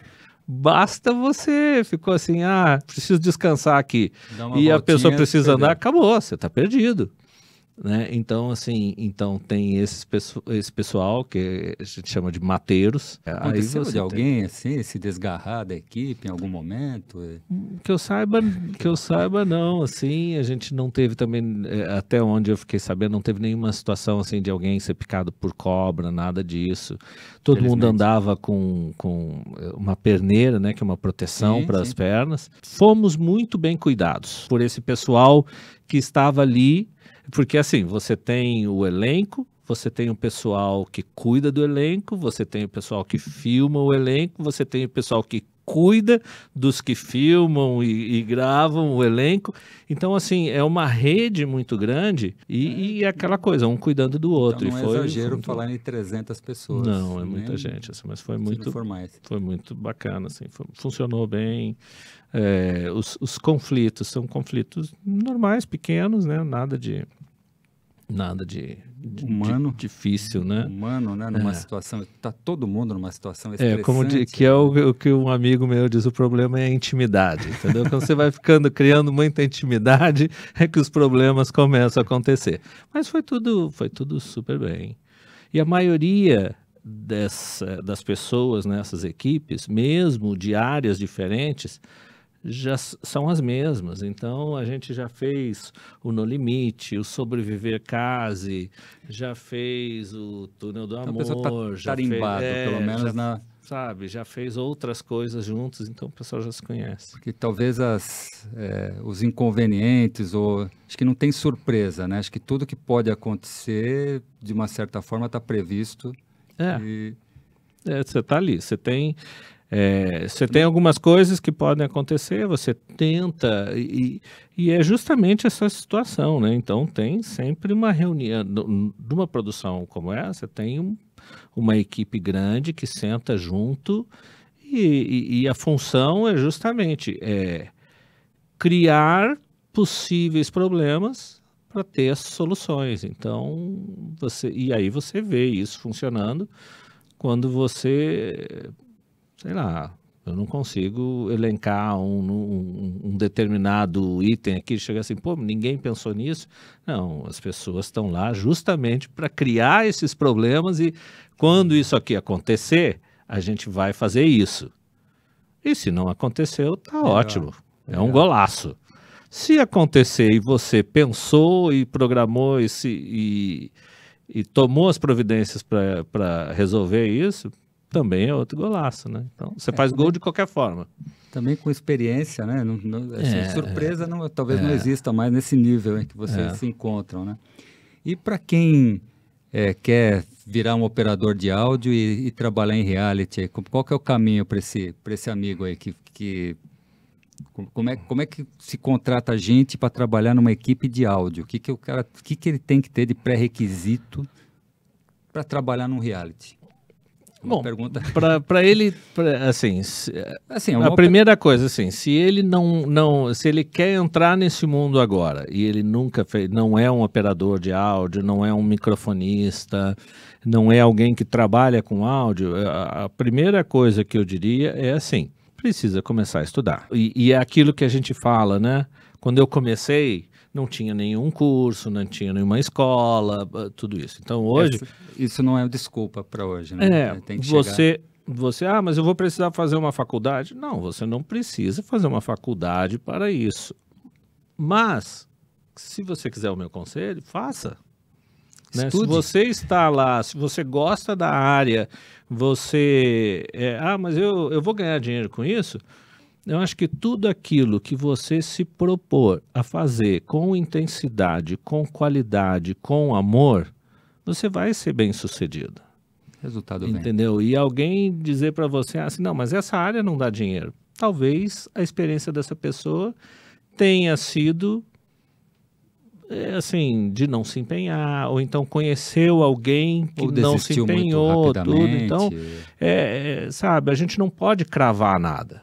Speaker 2: Basta você ficou assim, ah, preciso descansar aqui. E a pessoa precisa andar, acabou, você está perdido. Né? Então, assim, então tem esse, esse pessoal que a gente chama de mateiros. É, Aconteceu Aí você de alguém tem...
Speaker 1: assim, se desgarrar da equipe em algum momento? É.
Speaker 2: Que eu saiba, que eu saiba não, assim, a gente não teve também, é, até onde eu fiquei sabendo, não teve nenhuma situação assim de alguém ser picado por cobra, nada disso. Todo mundo andava com, com uma perneira, né, que é uma proteção para as pernas. Fomos muito bem cuidados por esse pessoal que estava ali porque assim, você tem o elenco, você tem o pessoal que cuida do elenco, você tem o pessoal que filma o elenco, você tem o pessoal que cuida dos que filmam e, e, gravam o elenco. Então, assim, é uma rede muito grande e, é. e aquela coisa, um cuidando do então outro. Então, não é foi, é exagero
Speaker 1: falar em 300 pessoas. Não, é né? muita gente,
Speaker 2: assim, mas foi muito, foi muito bacana, assim, foi, funcionou bem é, os, os, conflitos são conflitos normais, pequenos, né? Nada
Speaker 1: de nada de, de humano de, difícil, né? Humano, né? Numa é. situação, está todo mundo numa situação É, como de, que
Speaker 2: é o, o, que um amigo meu diz, o problema é a intimidade, entendeu? Quando você vai ficando criando muita intimidade, é que os problemas começam a acontecer. Mas foi tudo, foi tudo super bem. E a maioria dessa, das pessoas nessas né, equipes, mesmo de áreas diferentes, já são as mesmas. Então a gente já fez o No Limite, o Sobreviver Case, já fez o Túnel do então, tá Amor, então, tá já tarimbado, fez, é, pelo menos já, na né? sabe, já fez outras coisas juntos, então o pessoal já se
Speaker 1: conhece. Porque talvez as, é, os inconvenientes ou acho que não tem surpresa, né? Acho que tudo que pode acontecer de uma certa forma está previsto.
Speaker 2: É. E... É, você está ali, você tem é, você tem algumas coisas que podem acontecer, você tenta, e, e é justamente essa situação, né? Então tem sempre uma reunião, de uma produção como essa, tem um, uma equipe grande que senta junto e, e, e a função é justamente é, criar possíveis problemas para ter soluções. Então, você e aí você vê isso funcionando quando você sei lá, eu não consigo elencar um, um, um, determinado item aqui, chega assim, pô, ninguém pensou nisso. Não, as pessoas estão lá justamente para criar esses problemas e quando uhum. isso aqui acontecer, a gente vai fazer isso. E se não aconteceu, tá ótimo. É um golaço. Se acontecer e você pensou e programou esse, e, e tomou as providências para resolver isso, também é outro golaço, né? Então, você é, faz também, gol de qualquer forma.
Speaker 1: Também com experiência, né? Não, não, assim, é, surpresa não, talvez é. não exista mais nesse nível em que vocês é. se encontram, né? E para quem é, quer virar um operador de áudio e, e, trabalhar em reality, qual que é o caminho para esse, esse amigo aí que, que como é, como é que se contrata gente para trabalhar numa equipe de áudio? O que, que, o cara, que, que ele tem que ter de pré-requisito para trabalhar num reality? Uma Bom, pergunta. Para ele, pra, assim, se, assim é a primeira per... coisa,
Speaker 2: assim, se ele não, não, se ele quer entrar nesse mundo agora e ele nunca fez, não é um operador de áudio, não é um microfonista, não é alguém que trabalha com áudio, a, a primeira coisa que eu diria é assim, precisa começar a estudar. E, e é aquilo que a gente fala, né? Quando eu comecei, não tinha nenhum curso, não tinha nenhuma escola, ah, tudo isso. Então hoje isso, isso não é desculpa para hoje, né? É, você chegar... Você, ah, mas eu vou precisar fazer uma faculdade. Não, você não precisa fazer uma faculdade para isso. Mas, se você quiser o meu conselho, faça. Né? Se você está lá, se você gosta da área, você. É, ah, mas eu, eu vou ganhar dinheiro com isso. Eu acho que tudo aquilo que você se propor a fazer com intensidade, com qualidade, com amor, você vai ser bem sucedido. Resultado Entendeu? Bem. E alguém dizer para você assim, não, mas essa área não dá dinheiro. Talvez a experiência dessa pessoa tenha sido é, assim, de não se empenhar, ou então conheceu alguém que não se empenhou, tudo. Então, é, é, sabe, a gente não pode cravar nada.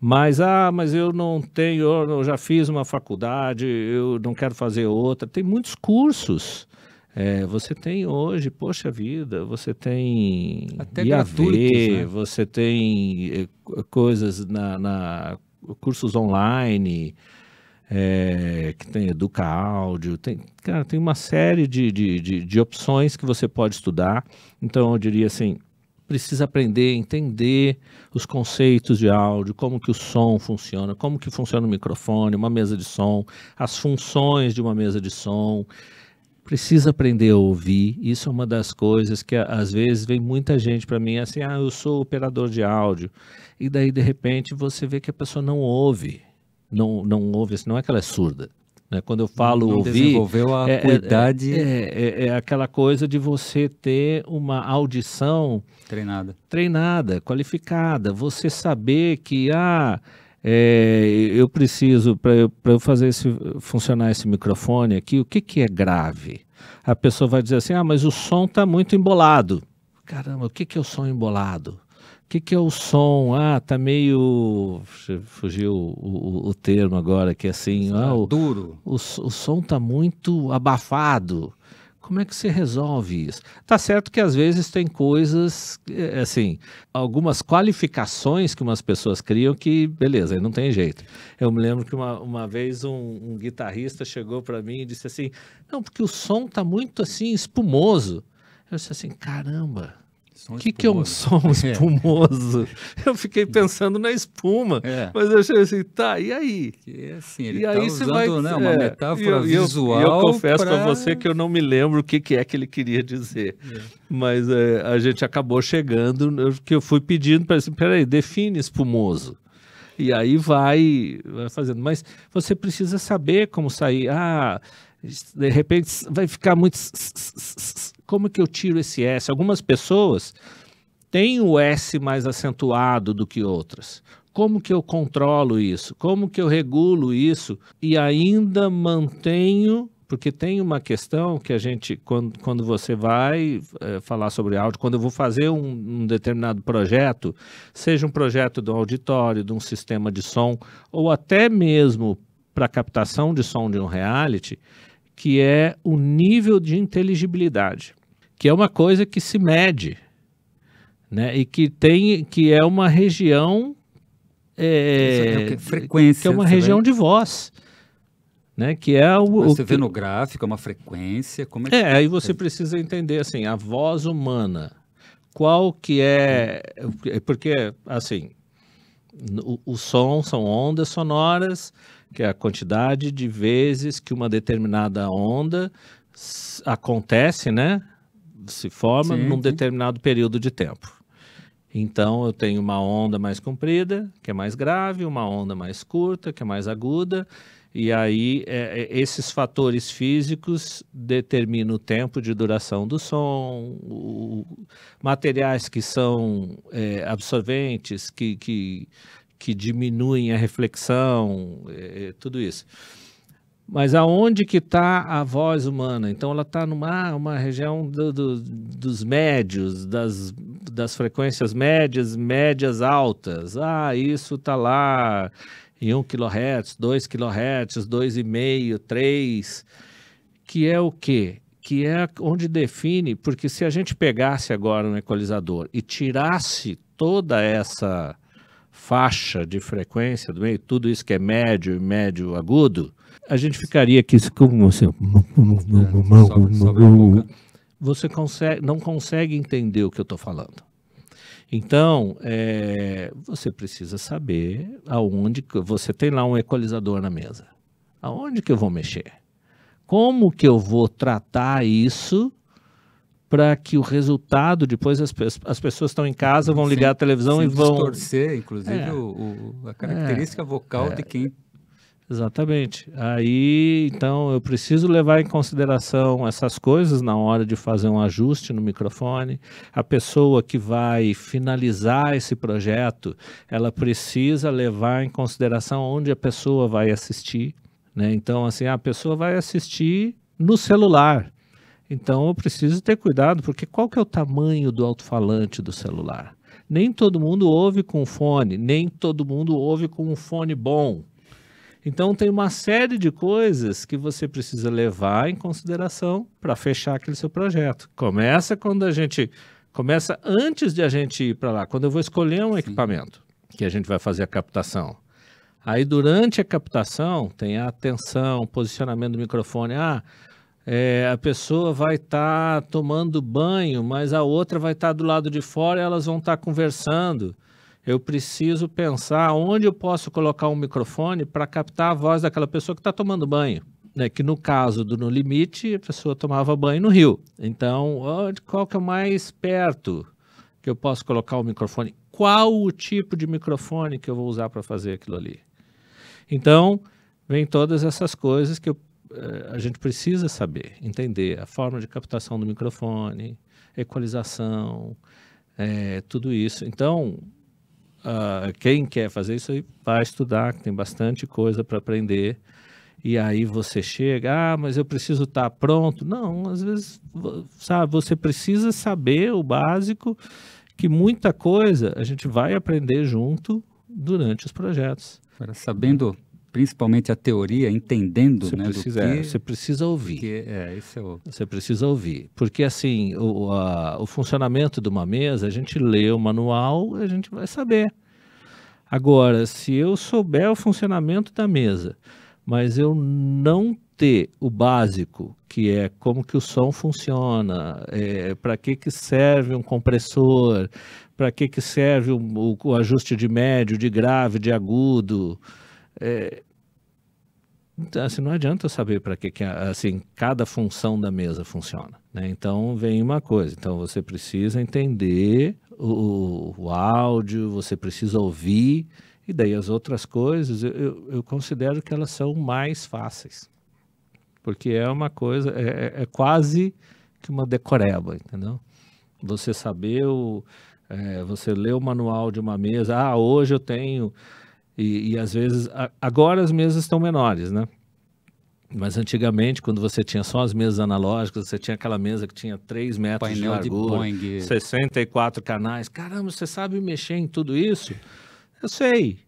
Speaker 2: Mas, ah, mas eu não tenho, eu já fiz uma faculdade, eu não quero fazer outra. Tem muitos cursos. É, você tem hoje, poxa vida, você tem Até IAV, né? você tem eh, coisas na, na cursos online, é, que tem Educa Áudio, tem, cara, tem uma série de, de, de, de opções que você pode estudar. Então, eu diria assim, precisa aprender, entender os conceitos de áudio, como que o som funciona, como que funciona o microfone, uma mesa de som, as funções de uma mesa de som. Precisa aprender a ouvir. Isso é uma das coisas que às vezes vem muita gente para mim assim: "Ah, eu sou operador de áudio". E daí de repente você vê que a pessoa não ouve. Não não ouve, assim, não é que ela é surda. Né? Quando eu falo não ouvir. Desenvolveu a é, acuidade. É é, é, é, é, aquela coisa de você ter uma audição. Treinada. Treinada, qualificada. Você saber que, ah, é, eu preciso, para eu, eu, fazer esse, funcionar esse microfone aqui, o que, que é grave? A pessoa vai dizer assim: ah, mas o som está muito embolado. Caramba, o que, que é o som embolado? O que, que, é o som? Ah, tá meio. Fugiu o, o, o termo agora, que é assim. Tá ah, o, Duro. O, o, som tá muito abafado. Como é que você resolve isso? Tá certo que às vezes tem coisas, eh, assim, algumas qualificações que umas pessoas criam que, beleza, aí não tem jeito. Eu me lembro que uma, uma vez um, um guitarrista chegou para mim e disse assim: não, porque o som tá muito assim espumoso. Eu disse assim: caramba o que, que é um som espumoso? É. Eu fiquei hum. pensando na espuma, é. mas eu
Speaker 1: achei assim, tá, e aí? É assim, ele e tá aí usando vai, né, uma é, metáfora e eu, visual. E eu, eu, confesso para você
Speaker 2: que eu não me lembro o que, que é que ele queria dizer, é. mas a gente acabou chegando, né, que eu fui pedindo para ele, assim, peraí, define espumoso. E aí vai, vai fazendo. Mas você precisa saber como sair. Ah, de repente vai ficar muito como que eu tiro esse S? Algumas pessoas têm o S mais acentuado do que outras. Como que eu controlo isso? Como que eu regulo isso e ainda mantenho porque tem uma questão que a gente, quando, quando você vai é, falar sobre áudio, quando eu vou fazer um, um, determinado projeto, seja um projeto de um auditório, de um sistema de som, ou até mesmo para captação de som de um reality, que é o nível de inteligibilidade, que é uma coisa que se mede, né? E que tem, que é uma região é, é frequência, que é uma região de
Speaker 1: voz. Né, que é o, você vê no gráfico, é uma frequência, como é, é
Speaker 2: aí é? você precisa entender assim, a voz humana, qual que é, é porque assim, o, o som são ondas sonoras, que é a quantidade de vezes que uma determinada onda acontece, né? Se forma sim, num sim. determinado período de tempo. Então, eu tenho uma onda mais comprida, que é mais grave, uma onda mais curta, que é mais aguda, e aí é, é esses fatores físicos determinam o tempo de duração do som, o, materiais que são é, absorventes, que, que que diminuem a reflexão, é, é, tudo isso. Mas aonde que está a voz humana? Então ela está numa uma região do, do, dos médios, das, das frequências médias, médias altas. Ah, isso está lá em 1 kHz, 2 kHz, 2,5, 3, que é o quê? Que é onde define, porque se a gente pegasse agora um equalizador e tirasse toda essa faixa de frequência do meio, tudo isso que é médio e médio agudo, a gente ficaria aqui como assim. É, você consegue, não consegue entender o que eu estou falando. Então, é, você precisa saber aonde você tem lá um equalizador na mesa. Aonde que eu vou mexer? Como que eu vou tratar isso para que o resultado depois as, as pessoas estão em casa vão ligar a televisão e vão distorcer
Speaker 1: inclusive é, o, o, a característica é, vocal é, de quem
Speaker 2: exatamente aí então eu preciso levar em consideração essas coisas na hora de fazer um ajuste no microfone a pessoa que vai finalizar esse projeto ela precisa levar em consideração onde a pessoa vai assistir né? então assim a pessoa vai assistir no celular então eu preciso ter cuidado, porque qual que é o tamanho do alto-falante do celular? Nem todo mundo ouve com fone, nem todo mundo ouve com um fone bom. Então tem uma série de coisas que você precisa levar em consideração para fechar aquele seu projeto. Começa quando a gente começa antes de a gente ir para lá, quando eu vou escolher um Sim. equipamento que a gente vai fazer a captação. Aí durante a captação tem a atenção, posicionamento do microfone, ah, é, a pessoa vai estar tá tomando banho, mas a outra vai estar tá do lado de fora e elas vão estar tá conversando. Eu preciso pensar onde eu posso colocar um microfone para captar a voz daquela pessoa que está tomando banho. Né? Que no caso do No Limite, a pessoa tomava banho no rio. Então, qual que é o mais perto que eu posso colocar o microfone? Qual o tipo de microfone que eu vou usar para fazer aquilo ali? Então, vem todas essas coisas que eu eh, a gente precisa saber, entender a forma de captação do microfone, equalização, é, tudo isso. Então, uh, quem quer fazer isso aí, vai estudar, tem bastante coisa para aprender. E aí você chega, ah, mas eu preciso estar tá pronto. Não, às vezes, sabe, você precisa saber o básico,
Speaker 1: que muita coisa a gente vai aprender junto durante os projetos. Agora, sabendo principalmente a teoria, entendendo você né, precisa, que, é, Você precisa ouvir. Que, é, é, é o... Você precisa ouvir. Porque, assim, o, a, o funcionamento de uma mesa,
Speaker 2: a gente lê o manual, a gente vai saber. Agora, se eu souber o funcionamento da mesa, mas eu não ter o básico, que é como que o som funciona, é, para que, que serve um compressor, para que, que serve o, o, o, ajuste de médio, de grave, de agudo. É, então, assim, não adianta eu saber para que, que assim, cada função da mesa funciona. Né? Então, vem uma coisa. Então, você precisa entender o, o áudio, você precisa ouvir, e daí as outras coisas, eu, eu, eu, considero que elas são mais fáceis. Porque é uma coisa, é, é, é quase que uma decoreba, entendeu? Você saber o, é, você lê o manual de uma mesa, ah, hoje eu tenho e, e às vezes, a, agora as mesas estão menores, né? Mas antigamente, quando você tinha só as mesas analógicas, você tinha aquela mesa que tinha 3 metros Painel de largura, de 64 canais. Caramba, você sabe mexer em tudo isso? Eu sei.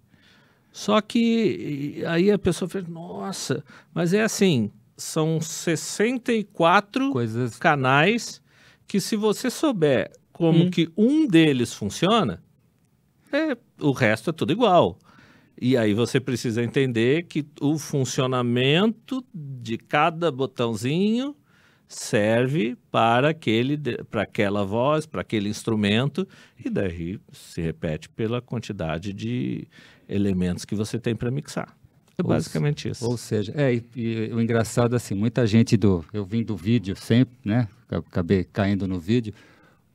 Speaker 2: Só que aí a pessoa fez, nossa, mas é assim, são 64 Coisas... canais que se você souber como hum. que um deles funciona, é, o resto é tudo igual. E aí você precisa entender que o funcionamento de cada botãozinho serve para aquele para aquela voz, para aquele instrumento e daí se repete pela quantidade de elementos que você tem para mixar. É basicamente isso. Ou seja,
Speaker 1: é e, e, o engraçado assim, muita gente do eu vim do vídeo sempre, né? Acabei caindo no vídeo,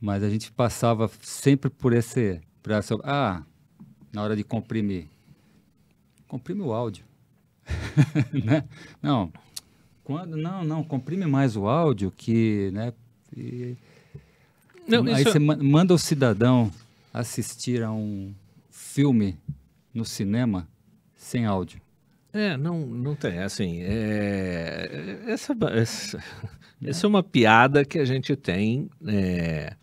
Speaker 1: mas a gente passava sempre por esse por essa, ah, na hora de comprimir comprime o áudio. né? Não, quando não, não, comprime mais o áudio que, né? E, não, aí isso... você manda o cidadão assistir a um filme no cinema sem áudio. É, não, não tem, assim, é, essa, essa,
Speaker 2: é. essa é uma piada que a gente tem é,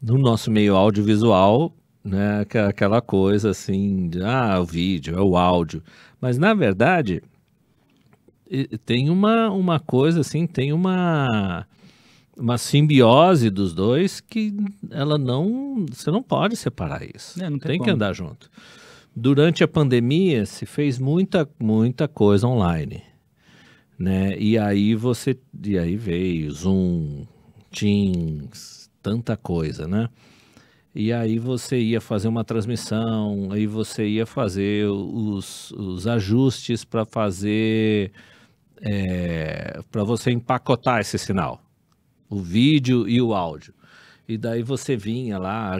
Speaker 2: no nosso meio audiovisual, né? Aquela coisa assim, de, ah, o vídeo, é o áudio. Mas na verdade, tem uma, uma coisa assim, tem uma uma simbiose dos dois que ela não, você não pode separar isso. É, tem, tem que andar junto. Durante a pandemia se fez muita muita coisa online, né? E aí você e aí veio Zoom, Teams, tanta coisa, né? e aí você ia fazer uma transmissão, aí você ia fazer os, os ajustes para fazer é, eh, para você empacotar esse sinal, o vídeo e o áudio. E daí você vinha lá,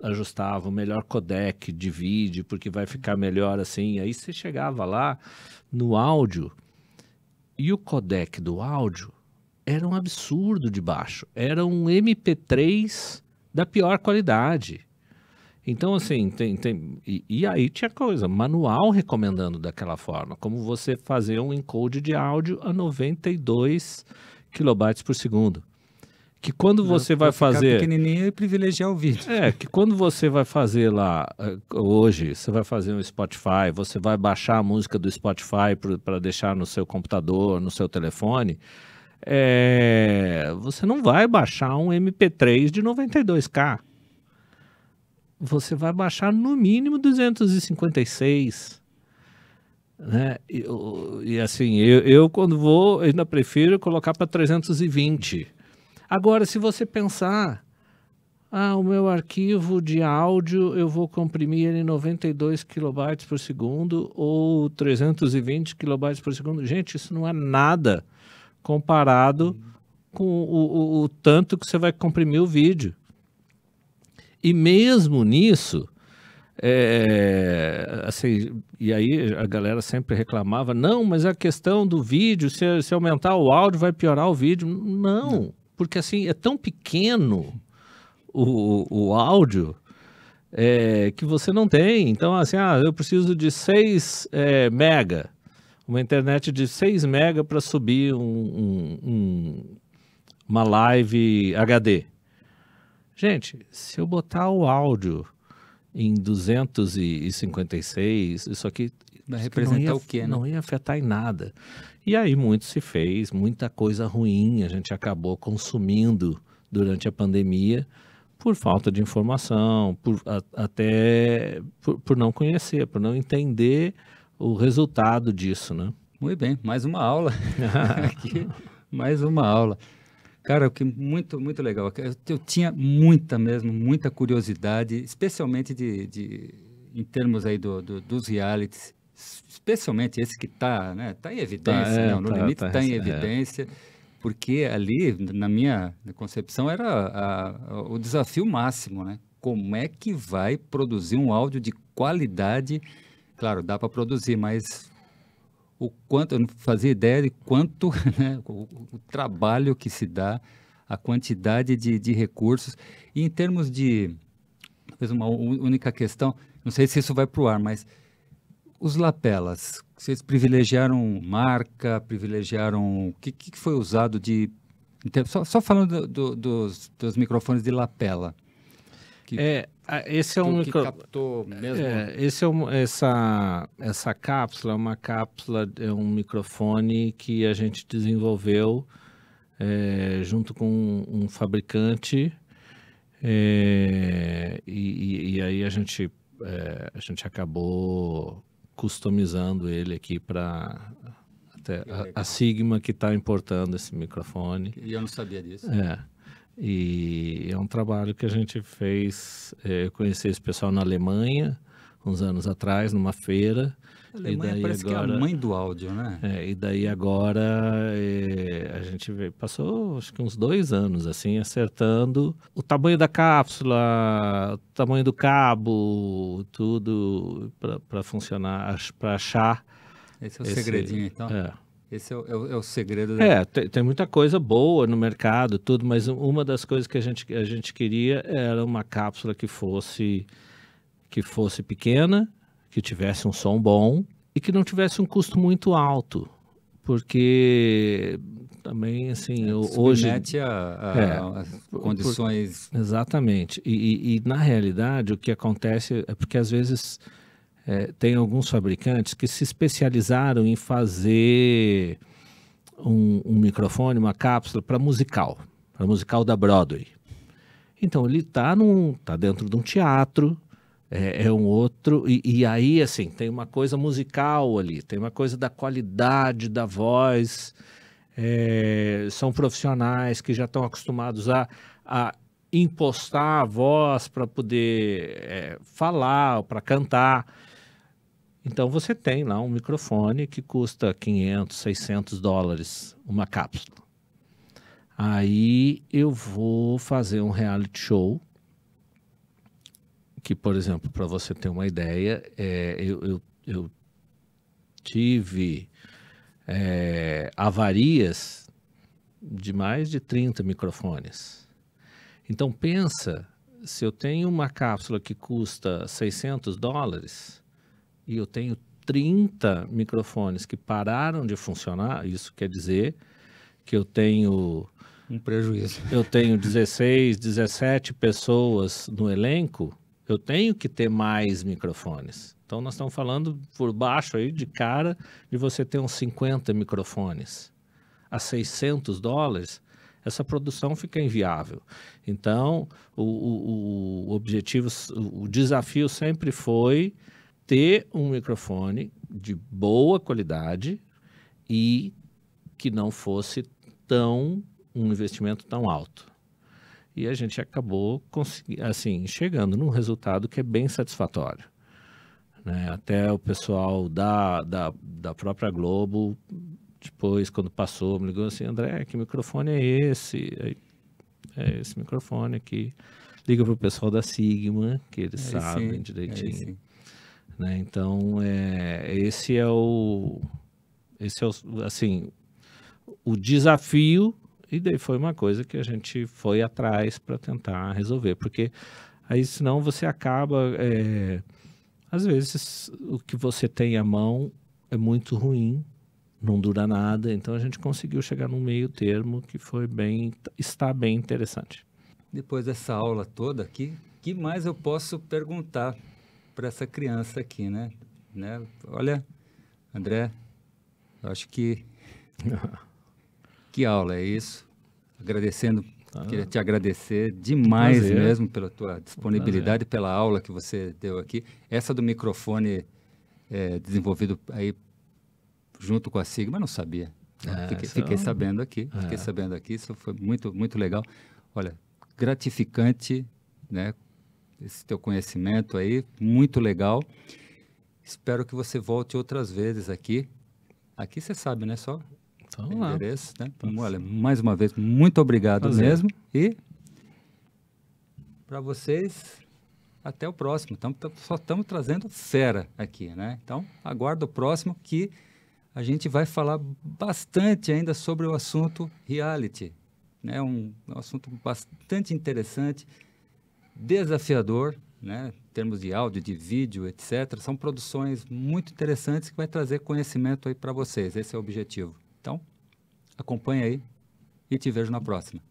Speaker 2: ajustava o melhor codec de vídeo, porque vai ficar melhor assim. Aí você chegava lá no áudio e o codec do áudio era um absurdo de baixo. Era um MP3 da pior qualidade. Então, assim, tem. tem e, e, aí tinha coisa, manual recomendando daquela forma, como você fazer um encode de áudio a 92 kilobytes por segundo. Que quando Não, você vai fazer.
Speaker 1: pequenininho e privilegiar o vídeo.
Speaker 2: É, que quando você vai fazer lá, eh, hoje, você vai fazer um Spotify, você vai baixar a música do Spotify para deixar no seu computador, no seu telefone é, você não vai baixar um MP3 de 92K. Você vai baixar no mínimo 256. Né? E, e assim, eu, eu quando vou, ainda prefiro colocar para 320. Agora, se você pensar, ah, o meu arquivo de áudio eu vou comprimir ele em 92 kilobytes por segundo ou 320 kilobytes por segundo. Gente, isso não é nada comparado com o, o, o tanto que você vai comprimir o vídeo. E mesmo nisso, é, assim, e aí a galera sempre reclamava: não, mas a questão do vídeo, se, se aumentar o áudio, vai piorar o vídeo. Não, não. porque assim é tão pequeno o, o áudio é, que você não tem. Então, assim, ah, eu preciso de 6 é, mega uma internet de 6 mega para subir um, um, um, uma live HD. Gente, se eu botar o áudio em 256, isso aqui vai representar o quê? Né? Não ia afetar em nada. E aí muito se fez, muita coisa ruim a gente acabou consumindo durante a pandemia por falta de informação, por a, até por, por não conhecer, por não entender o
Speaker 1: resultado disso, né? Muito bem, mais uma aula aqui, mais uma aula. Cara, o que muito, muito legal. É eu, tinha muita mesmo, muita curiosidade, especialmente de, de em termos aí do, do, dos realities, especialmente esse que está né, Está em evidência, tá, é, não, né, no tá, limite está tá em é. evidência, é. porque ali, na minha concepção, era a, a, o desafio máximo, né? Como é que vai produzir um áudio de qualidade Claro, dá para produzir, mas o quanto eu não fazia ideia de quanto né, o, o, trabalho que se dá, a quantidade de, de recursos e em termos de talvez uma única questão, não sei se isso vai para o ar, mas os lapelas, vocês privilegiaram marca, privilegiaram o que, que foi usado de só, só falando do, do, dos, dos microfones de lapela.
Speaker 2: Que... É, ah, esse é um que
Speaker 1: captou mesmo. É, esse é um, essa essa
Speaker 2: cápsula é uma cápsula é um microfone que a gente desenvolveu é, junto com um, um fabricante é, e, e, aí a gente é, a gente acabou customizando ele aqui para até a, a Sigma que está importando esse microfone. E eu não sabia disso. É. E é um trabalho que a gente fez, é, conheci esse pessoal na Alemanha, uns anos atrás, numa feira. A Alemanha e daí parece agora, que é a mãe do áudio, né? É, e daí agora é, a gente passou acho que uns dois anos assim, acertando o tamanho da cápsula, o tamanho do cabo, tudo para funcionar, para achar. Esse é o esse, segredinho, então. É.
Speaker 1: Esse é o, é o, é o segredo. Da... É,
Speaker 2: tem, tem, muita coisa boa no mercado, tudo, mas uma das coisas que a gente, a gente queria era uma cápsula que fosse, que fosse pequena, que tivesse um som bom e que não tivesse um custo muito alto, porque também assim
Speaker 1: é, hoje a, a, é, a condições
Speaker 2: por, exatamente e, e, e na realidade o que acontece é porque às vezes é, tem alguns fabricantes que se especializaram em fazer um, um microfone, uma cápsula para musical, para musical da Broadway. Então ele está tá dentro de um teatro, é, é um outro, e, e, aí assim, tem uma coisa musical ali, tem uma coisa da qualidade da voz. É, são profissionais que já estão acostumados a, a impostar a voz para poder é, falar, para cantar. Então você tem lá um microfone que custa 500, 600 dólares uma cápsula. Aí eu vou fazer um reality show que, por exemplo, para você ter uma ideia, é, eu, eu, eu, tive é, avarias de mais de 30 microfones. Então pensa, se eu tenho uma cápsula que custa 600 dólares, e eu tenho 30 microfones que pararam de funcionar, isso quer dizer que eu tenho um prejuízo. Eu tenho 16, 17 pessoas no elenco, eu tenho que ter mais microfones. Então nós estamos falando por baixo aí de cara de você ter uns 50 microfones a 600 dólares, essa produção fica inviável. Então, o, o, o objetivo, o desafio sempre foi ter um microfone de boa qualidade e que não fosse tão um investimento tão alto. E a gente acabou assim chegando num resultado que é bem satisfatório. Né? Até o pessoal da, da, da própria Globo, depois, quando passou, me ligou assim, André, que microfone é esse? é esse microfone aqui. Liga para o pessoal da Sigma, que eles é sabem sim, direitinho. É né? Então, é, esse é o, esse é o, assim, o desafio e daí foi uma coisa que a gente foi atrás para tentar resolver, porque aí senão você acaba é, às vezes o que você tem à mão é muito ruim, não dura nada, então a gente conseguiu chegar num meio termo que foi bem está bem interessante.
Speaker 1: Depois dessa aula toda aqui, que mais eu posso perguntar para essa criança aqui, né? né? Olha, André, acho que que aula é isso. Agradecendo, ah, queria te agradecer demais prazer. mesmo pela tua disponibilidade, prazer. pela aula que você deu aqui. Essa do microfone é, desenvolvido aí junto com a Sigma, não sabia. É, fiquei, é fiquei sabendo aqui, fiquei é. sabendo aqui. Isso foi muito, muito legal. Olha, gratificante, né? esse teu conhecimento aí, muito legal. Espero que você volte outras vezes aqui. Aqui você sabe, né? Só então, o endereço, né? Então, olha, mais uma vez, muito obrigado mesmo. E para vocês, até o próximo. Tamo, só estamos trazendo fera aqui, né? Então, aguardo o próximo que a gente vai falar bastante ainda sobre o assunto reality. né? um, um assunto bastante interessante desafiador, né? Em termos de áudio, de vídeo, etc. São produções muito interessantes que vai trazer conhecimento aí para vocês. Esse é o objetivo. Então, acompanha aí e te vejo na próxima.